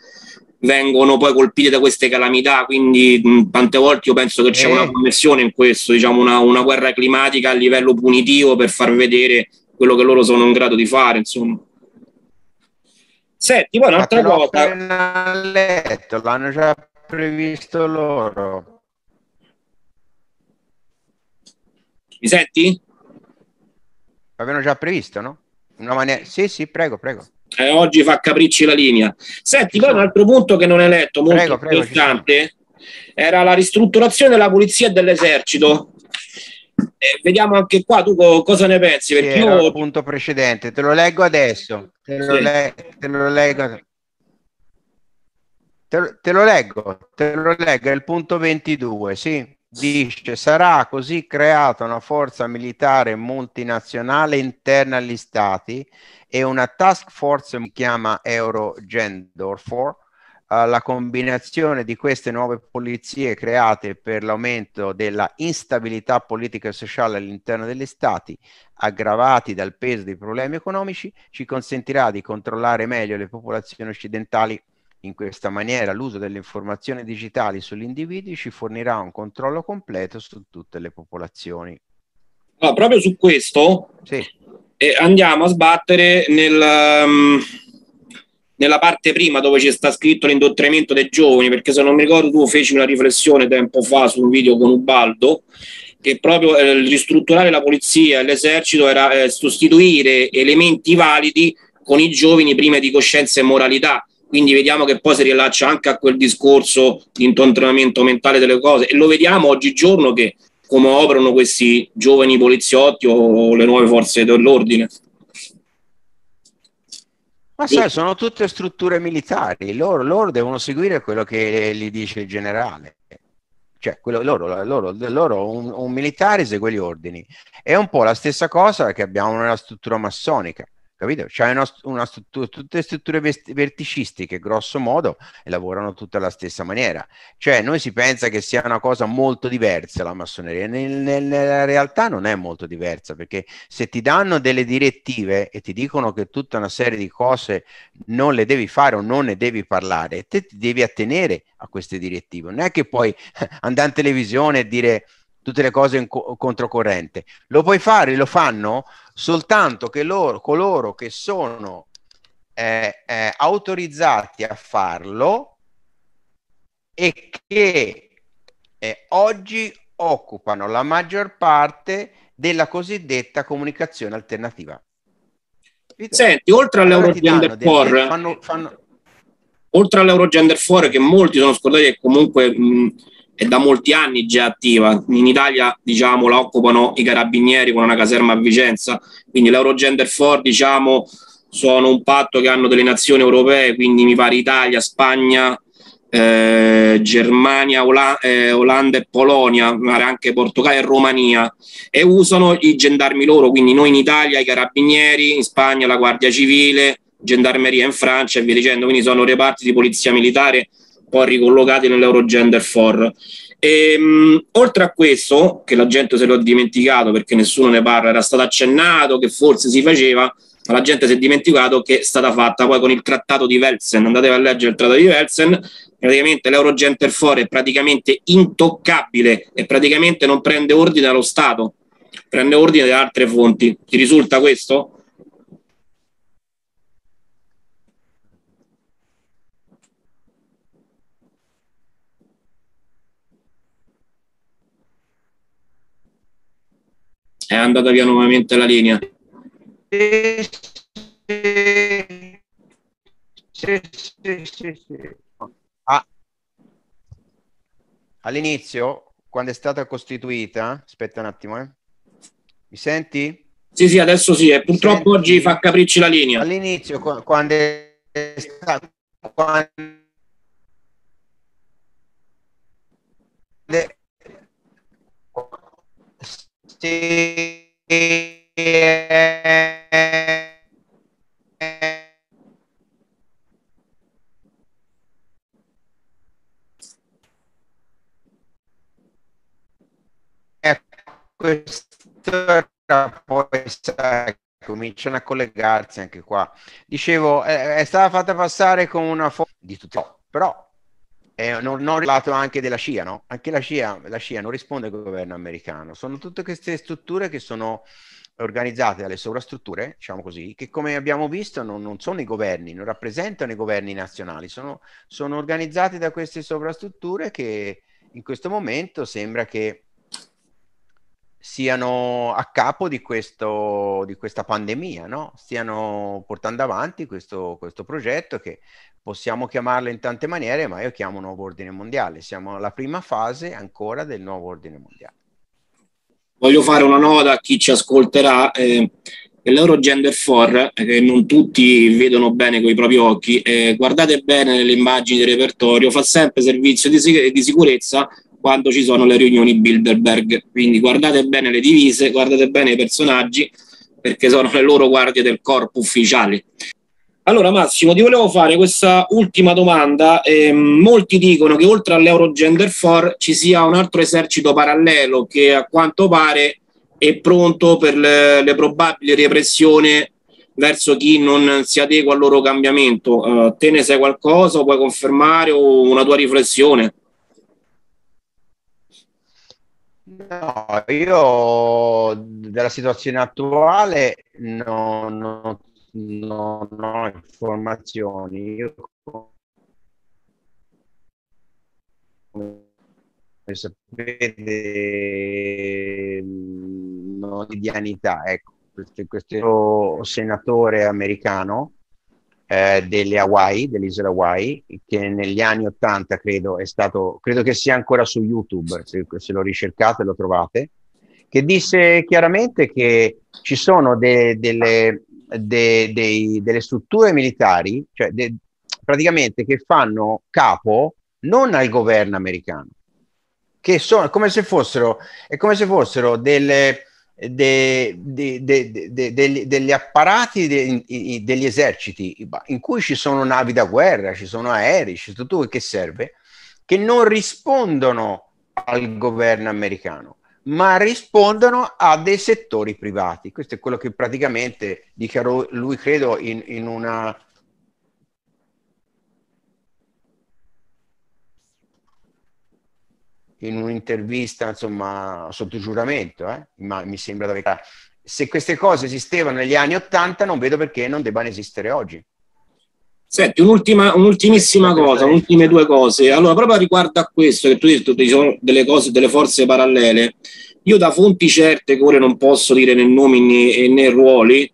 S1: vengono poi colpiti da queste calamità, quindi mh, tante volte io penso che c'è eh. una connessione in questo, diciamo una, una guerra climatica a livello punitivo per far vedere quello che loro sono in grado di fare, insomma. Senti, poi un'altra cosa.
S2: Letto, l'hanno già previsto loro. Mi senti? L'avevano già previsto, no? Una maniera... Sì, sì, prego, prego.
S1: Eh, oggi fa capricci la linea. Senti, poi un altro punto che non hai letto, molto prego, interessante, prego, era la ristrutturazione della polizia e dell'esercito. Eh, vediamo anche qua tu cosa ne pensi. Perché io... il
S2: punto precedente, te lo leggo adesso. Te lo, sì. le- te lo leggo. te lo leggo, te lo leggo, è il punto 22, sì dice sarà così creata una forza militare multinazionale interna agli stati e una task force si chiama Eurogendorfor. Uh, eh, la combinazione di queste nuove polizie create per l'aumento della instabilità politica e sociale all'interno degli stati, aggravati dal peso dei problemi economici, ci consentirà di controllare meglio le popolazioni occidentali in questa maniera l'uso delle informazioni digitali sugli individui ci fornirà un controllo completo su tutte le popolazioni.
S1: Ah, proprio su questo sì. eh, andiamo a sbattere nel, um, nella parte prima dove c'è sta scritto l'indottrinamento dei giovani, perché se non mi ricordo tu feci una riflessione tempo fa su un video con Ubaldo che proprio eh, ristrutturare la polizia e l'esercito era eh, sostituire elementi validi con i giovani prima di coscienza e moralità quindi vediamo che poi si rilaccia anche a quel discorso di intontanamento mentale delle cose e lo vediamo oggigiorno che come operano questi giovani poliziotti o le nuove forze dell'ordine.
S2: Ma sai, sono tutte strutture militari, loro, loro, devono seguire quello che gli dice il generale. Cioè, quello, loro, loro, loro un, un, militare segue gli ordini. È un po' la stessa cosa che abbiamo nella struttura massonica capito? C'è una, una struttura, tutte strutture verticistiche, grosso modo, e lavorano tutte alla stessa maniera. Cioè, noi si pensa che sia una cosa molto diversa la massoneria, nel, nel, nella realtà non è molto diversa, perché se ti danno delle direttive e ti dicono che tutta una serie di cose non le devi fare o non ne devi parlare, te ti devi attenere a queste direttive. Non è che puoi andare in televisione e dire tutte le cose in co- controcorrente. Lo puoi fare, lo fanno soltanto che loro, coloro che sono eh, eh, autorizzati a farlo e che eh, oggi occupano la maggior parte della cosiddetta comunicazione alternativa.
S1: Senti, oltre all'Eurogender 4, fanno... oltre all'Eurogender 4 che molti sono scordati che comunque mh, è da molti anni già attiva. In Italia, diciamo, la occupano i carabinieri con una caserma a Vicenza, quindi l'Eurogender 4, diciamo, sono un patto che hanno delle nazioni europee, quindi mi pare Italia, Spagna, eh, Germania, Ola- eh, Olanda e Polonia, ma anche Portogallo e Romania, e usano i gendarmi loro, quindi noi in Italia i carabinieri, in Spagna la Guardia Civile, gendarmeria in Francia e via dicendo, quindi sono reparti di polizia militare poi ricollocati nell'Eurogender 4. Ehm, oltre a questo, che la gente se l'ho dimenticato perché nessuno ne parla, era stato accennato che forse si faceva, ma la gente si è dimenticato che è stata fatta poi con il trattato di Velsen. Andate a leggere il trattato di Velsen, praticamente l'Eurogenter 4 è praticamente intoccabile e praticamente non prende ordine dallo Stato, prende ordine da altre fonti. Ti risulta questo? è andata via nuovamente la linea.
S2: Sì, sì, sì, sì, sì. Ah. All'inizio, quando è stata costituita, aspetta un attimo, eh. mi senti?
S1: Sì, sì, adesso sì, e purtroppo senti... oggi fa capricci la linea.
S2: All'inizio, quando è stata... Quando... Ecco, questo poi cominciano a collegarsi anche qua. Dicevo, è, eh, è eh, stata fatta passare con una foto di tutto, però eh, non, non ho parlato anche della CIA, no? Anche la CIA, la CIA non risponde al governo americano. Sono tutte queste strutture che sono organizzate dalle sovrastrutture, diciamo così, che come abbiamo visto non, non sono i governi, non rappresentano i governi nazionali, sono, sono organizzate da queste sovrastrutture che in questo momento sembra che siano a capo di, questo, di questa pandemia, no? stiano portando avanti questo, questo, progetto che possiamo chiamarlo in tante maniere, ma io chiamo nuovo ordine mondiale. Siamo alla prima fase ancora del nuovo ordine mondiale.
S1: Voglio fare una nota a chi ci ascolterà. Eh, L'Eurogender 4, eh, che non tutti vedono bene con i propri occhi, eh, guardate bene le immagini del repertorio, fa sempre servizio di, di sicurezza quando ci sono le riunioni Bilderberg. Quindi guardate bene le divise, guardate bene i personaggi, perché sono le loro guardie del corpo ufficiali. Allora Massimo, ti volevo fare questa ultima domanda. Eh, molti dicono che oltre all'Eurogender 4 ci sia un altro esercito parallelo che a quanto pare è pronto per le, le probabili repressioni verso chi non si adegua al loro cambiamento. Eh, te ne sai qualcosa? Puoi confermare o una tua riflessione?
S2: No, io della situazione attuale non, non, non ho informazioni. Io come sapete non di anità, ecco, questo, questo senatore americano eh, delle Hawaii, dell'isola Hawaii, che negli anni 80 credo è stato, credo che sia ancora su YouTube, se, se lo ricercate lo trovate, che disse chiaramente che ci sono de, delle, de, de, delle, strutture militari, cioè praticamente che fanno capo non al governo americano, che sono come se fossero, è come se fossero delle de, de, de, degli apparati degli eserciti in cui ci sono navi da guerra, ci sono aerei, c'è tutto quel che serve, che non rispondono al governo americano, ma rispondono a dei settori privati. Questo è quello che praticamente dichiarò lui, credo, in, in una in un'intervista, insomma, sotto giuramento, eh? ma mi sembra da verità. Se queste cose esistevano negli anni Ottanta, non vedo perché non debbano esistere oggi.
S1: Senti, un'ultima, un'ultimissima cosa, ultime due cose. Allora, proprio riguardo a questo, che tu hai detto ci sono delle cose, delle forze parallele, io da fonti certe, che ora non posso dire né nomi né, eh, né ruoli,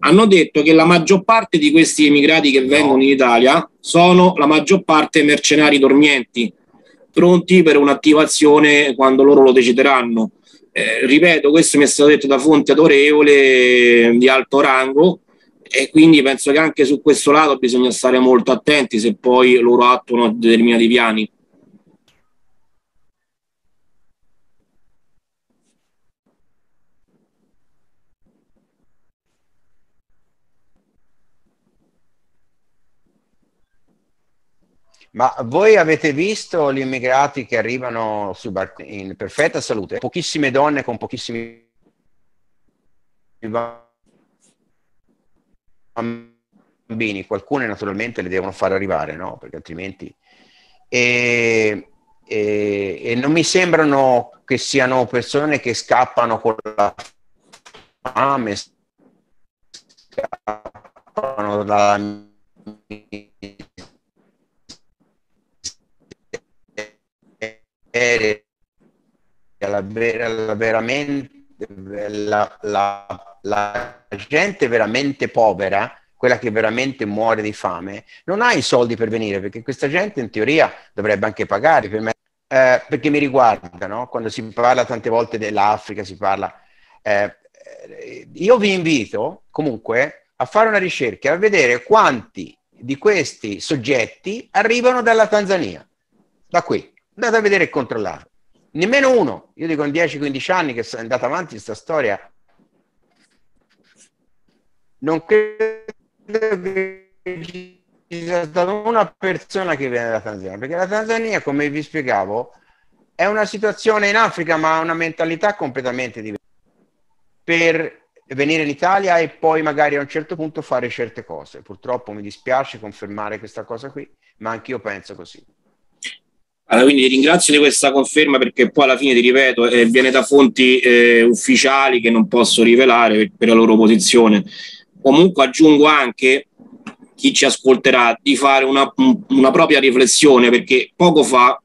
S1: hanno detto che la maggior parte di questi emigrati che vengono in Italia sono la maggior parte mercenari dormienti, pronti per un'attivazione quando loro lo decideranno. Eh, ripeto, questo mi è stato detto da fonti adorevole eh, di alto rango e quindi penso che anche su questo lato bisogna stare molto attenti se poi loro attuano determinati piani.
S2: Ma voi avete visto gli immigrati che arrivano Bart- in perfetta salute? Pochissime donne con pochissimi bambini, qualcuno naturalmente le devono far arrivare, no? Perché altrimenti... E, e, e non mi sembrano che siano persone che scappano con la fame, scappano dalla la, vera, veramente, la, la, la gente veramente povera, quella che veramente muore di fame, non ha i soldi per venire, perché questa gente in teoria dovrebbe anche pagare per me, eh, perché mi riguarda, no? quando si parla tante volte dell'Africa, si parla... Eh, io vi invito comunque a fare una ricerca, a vedere quanti di questi soggetti arrivano dalla Tanzania, da qui. Andate a vedere e controllate. Nemmeno uno. Io dico in 10-15 anni che è andata avanti questa storia. Non credo che ci sia stata una persona che viene da Tanzania, perché la Tanzania, come vi spiegavo, è una situazione in Africa, ma ha una mentalità completamente diversa. Per venire in Italia e poi magari a un certo punto fare certe cose. Purtroppo mi dispiace confermare questa cosa qui, ma anch'io penso così.
S1: Allora, quindi ti ringrazio di questa conferma perché poi alla fine ti ripeto eh, viene da fonti eh, ufficiali che non posso rivelare per, per la loro posizione. Comunque aggiungo anche chi ci ascolterà di fare una, una propria riflessione perché poco fa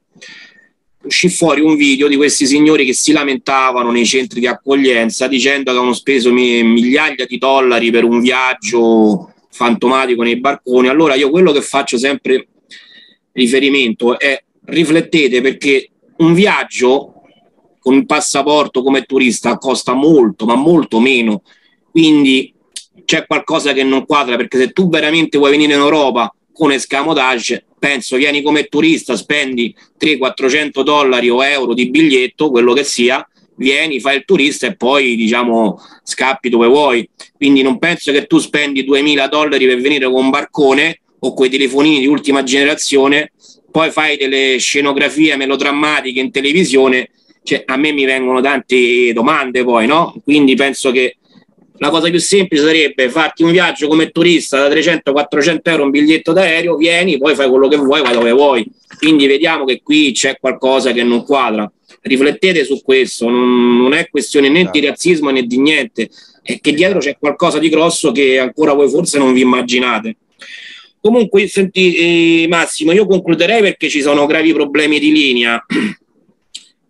S1: uscì fuori un video di questi signori che si lamentavano nei centri di accoglienza dicendo che avevano speso migliaia di dollari per un viaggio fantomatico nei barconi. Allora io quello che faccio sempre riferimento è riflettete perché un viaggio con il passaporto come turista costa molto, ma molto meno. Quindi c'è qualcosa che non quadra perché se tu veramente vuoi venire in Europa con escamotage, penso vieni come turista, spendi 300-400 dollari o euro di biglietto, quello che sia, vieni, fai il turista e poi diciamo scappi dove vuoi. Quindi non penso che tu spendi 2000 dollari per venire con un barcone o quei telefonini di ultima generazione poi fai delle scenografie melodrammatiche in televisione, cioè, a me mi vengono tante domande poi, no? Quindi penso che la cosa più semplice sarebbe farti un viaggio come turista da 300-400 euro un biglietto d'aereo, vieni, poi fai quello che vuoi, vai dove vuoi. Quindi vediamo che qui c'è qualcosa che non quadra. Riflettete su questo, non, non è questione né di esatto. razzismo né di niente, è che dietro c'è qualcosa di grosso che ancora voi forse non vi immaginate. Comunque, senti, eh, Massimo, io concluderei perché ci sono gravi problemi di linea.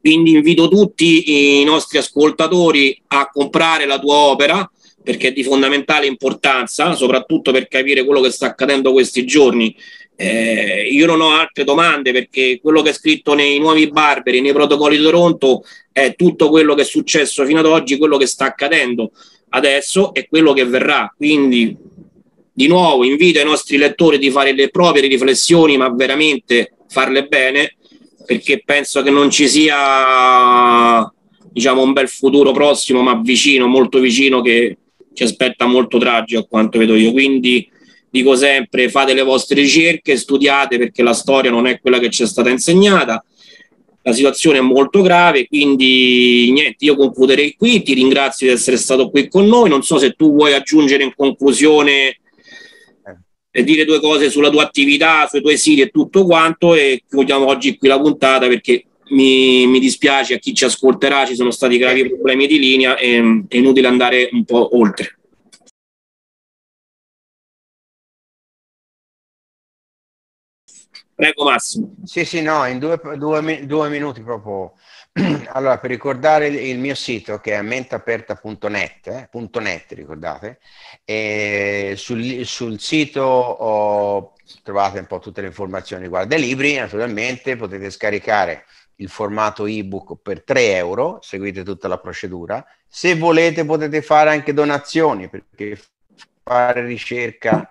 S1: Quindi invito tutti i nostri ascoltatori a comprare la tua opera perché è di fondamentale importanza, soprattutto per capire quello che sta accadendo questi giorni. Eh, io non ho altre domande perché quello che è scritto nei nuovi barberi, nei protocolli di Toronto, è tutto quello che è successo fino ad oggi, quello che sta accadendo adesso e quello che verrà. Quindi di nuovo invito i nostri lettori di fare le proprie riflessioni, ma veramente farle bene, perché penso che non ci sia diciamo, un bel futuro prossimo, ma vicino, molto vicino, che ci aspetta molto tragico a quanto vedo io. Quindi dico sempre fate le vostre ricerche, studiate perché la storia non è quella che ci è stata insegnata. La situazione è molto grave, quindi niente, io concluderei qui, ti ringrazio di essere stato qui con noi, non so se tu vuoi aggiungere in conclusione eh, dire due cose sulla tua attività, sui tuoi siti e tutto quanto e chiudiamo oggi qui la puntata perché mi, mi, dispiace a chi ci ascolterà, ci sono stati gravi problemi di linea e è inutile andare un po' oltre. Prego Massimo. Sì, sì, no, in due, due, due
S2: minuti proprio. Allora, per ricordare il mio sito che è mentaperta.net, eh, .net, ricordate, e sul, sul sito oh, trovate un po' tutte le informazioni riguardo ai libri, naturalmente potete scaricare il formato ebook per 3 euro, seguite tutta la procedura. Se volete potete fare anche donazioni, perché fare ricerca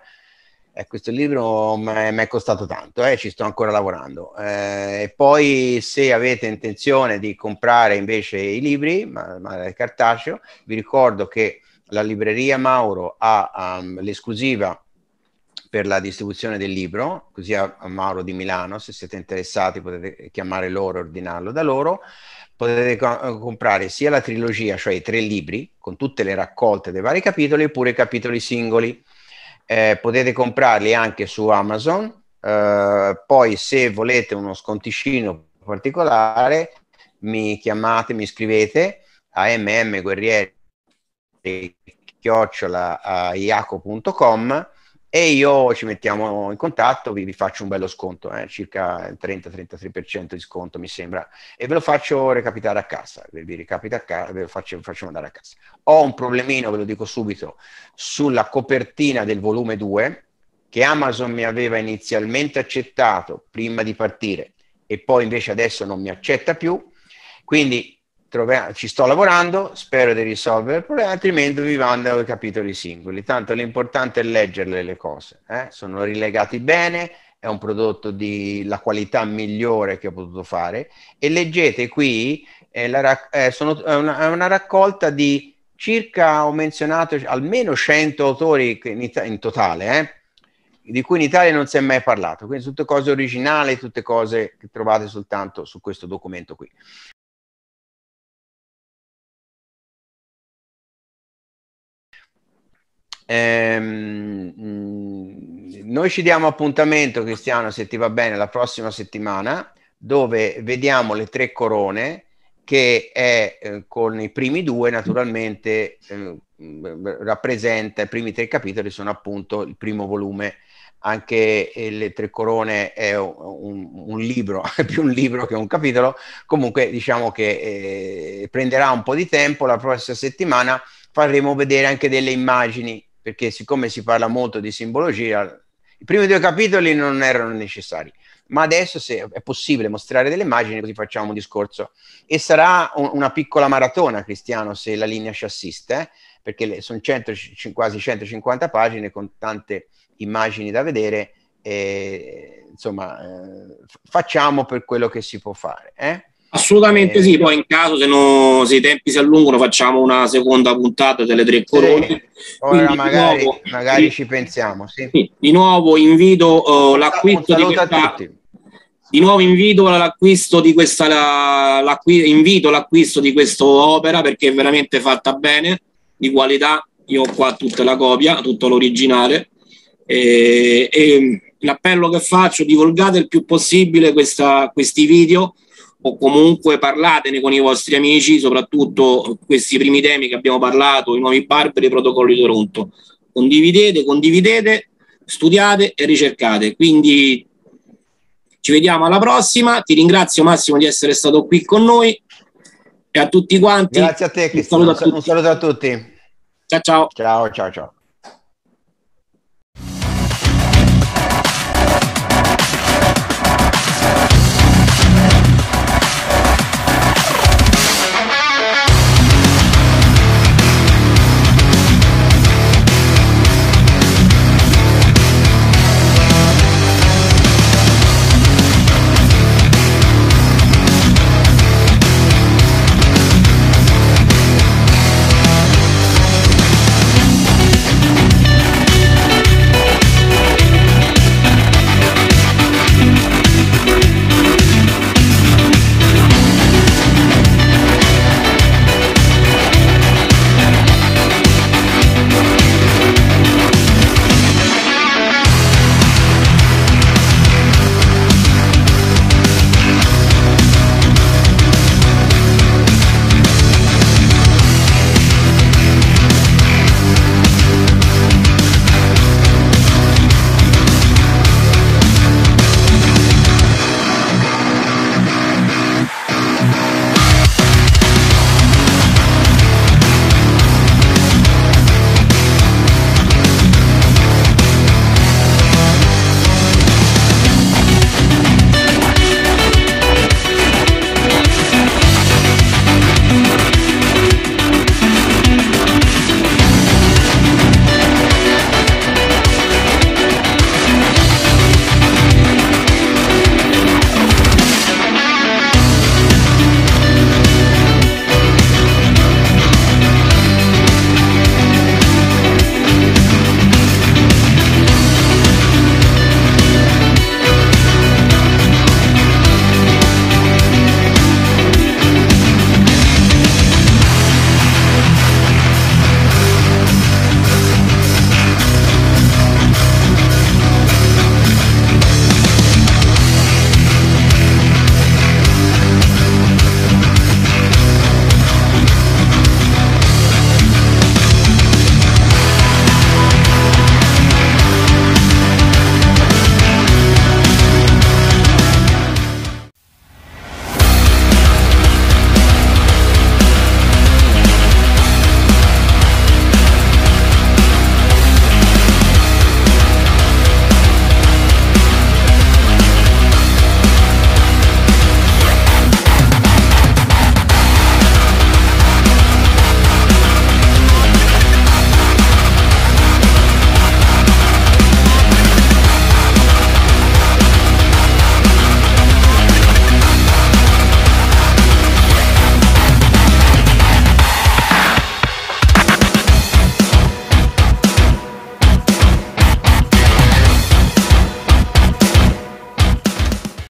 S2: eh, questo libro mi è costato tanto, eh, ci sto ancora lavorando. Eh, e poi se avete intenzione di comprare invece i libri, ma, ma il cartaceo, vi ricordo che la libreria Mauro ha um, l'esclusiva per la distribuzione del libro, così a, a Mauro di Milano, se siete interessati potete chiamare loro e ordinarlo da loro. Potete eh, comprare sia la trilogia, cioè i tre libri, con tutte le raccolte dei vari capitoli, oppure i capitoli singoli eh, potete comprarli anche su Amazon. Eh, poi se volete uno sconticino particolare mi chiamate, mi scrivete a a chiocciola mmguerrieri.com e io ci mettiamo in contatto, vi, vi faccio un bello sconto, eh, circa il 30-33% di sconto mi sembra, e ve lo faccio recapitare a casa, vi, vi recapita a casa, ve lo faccio, faccio mandare a casa. Ho un problemino, ve lo dico subito, sulla copertina del volume 2, che Amazon mi aveva inizialmente accettato prima di partire, e poi invece adesso non mi accetta più, quindi troviamo, ci sto lavorando, spero di risolvere il problema, altrimenti vi mando i capitoli singoli. Tanto l'importante è leggerle le cose, eh? sono rilegati bene, è un prodotto della qualità migliore che ho potuto fare e leggete qui, è, la, è, eh, sono, è, una, è una raccolta di circa ho menzionato almeno 100 autori in, in totale, eh? di cui in Italia non si è mai parlato, quindi tutte cose originali, tutte cose che trovate soltanto su questo
S1: documento qui. Ehm, mm, noi ci
S2: diamo appuntamento, Cristiano, se ti va bene, la prossima settimana, dove vediamo le tre corone, che è eh, con i primi due, naturalmente, eh, mm, rappresenta i primi tre capitoli, sono appunto il primo volume anche eh, Le Tre Corone è un, un, libro, è più un libro che un capitolo, comunque diciamo che eh, prenderà un po' di tempo, la prossima settimana faremo vedere anche delle immagini perché siccome si parla molto di simbologia, i primi due capitoli non erano necessari, ma adesso se è possibile mostrare delle immagini così facciamo un discorso. E sarà un, una piccola maratona, Cristiano, se la linea ci assiste, eh? perché sono quasi 150 pagine con tante immagini da vedere, e, insomma eh, facciamo per quello che si può fare. Eh?
S1: Assolutamente eh, sì, poi in caso se, no, se, i tempi si allungano facciamo una seconda puntata delle tre corone. Sì. Ora magari,
S2: nuovo, magari sì. ci pensiamo. Sì.
S1: Di nuovo invito uh, l'acquisto di questa, Di nuovo invito l'acquisto di questa la, l'acqui, invito l'acquisto di questa opera perché è veramente fatta bene, di qualità. Io ho qua tutta la copia, tutto l'originale. E, e l'appello che faccio, divulgate il più possibile questa, questi video o comunque parlatene con i vostri amici, soprattutto questi primi temi che abbiamo parlato, i nuovi barbari, i protocolli di Toronto. Condividete, condividete, studiate e ricercate. Quindi ci vediamo alla prossima. Ti ringrazio Massimo di essere stato qui con noi e a tutti quanti. Grazie a te, Cristiano. Un saluto a tutti. Saluto a tutti.
S2: Ciao ciao. Ciao ciao ciao.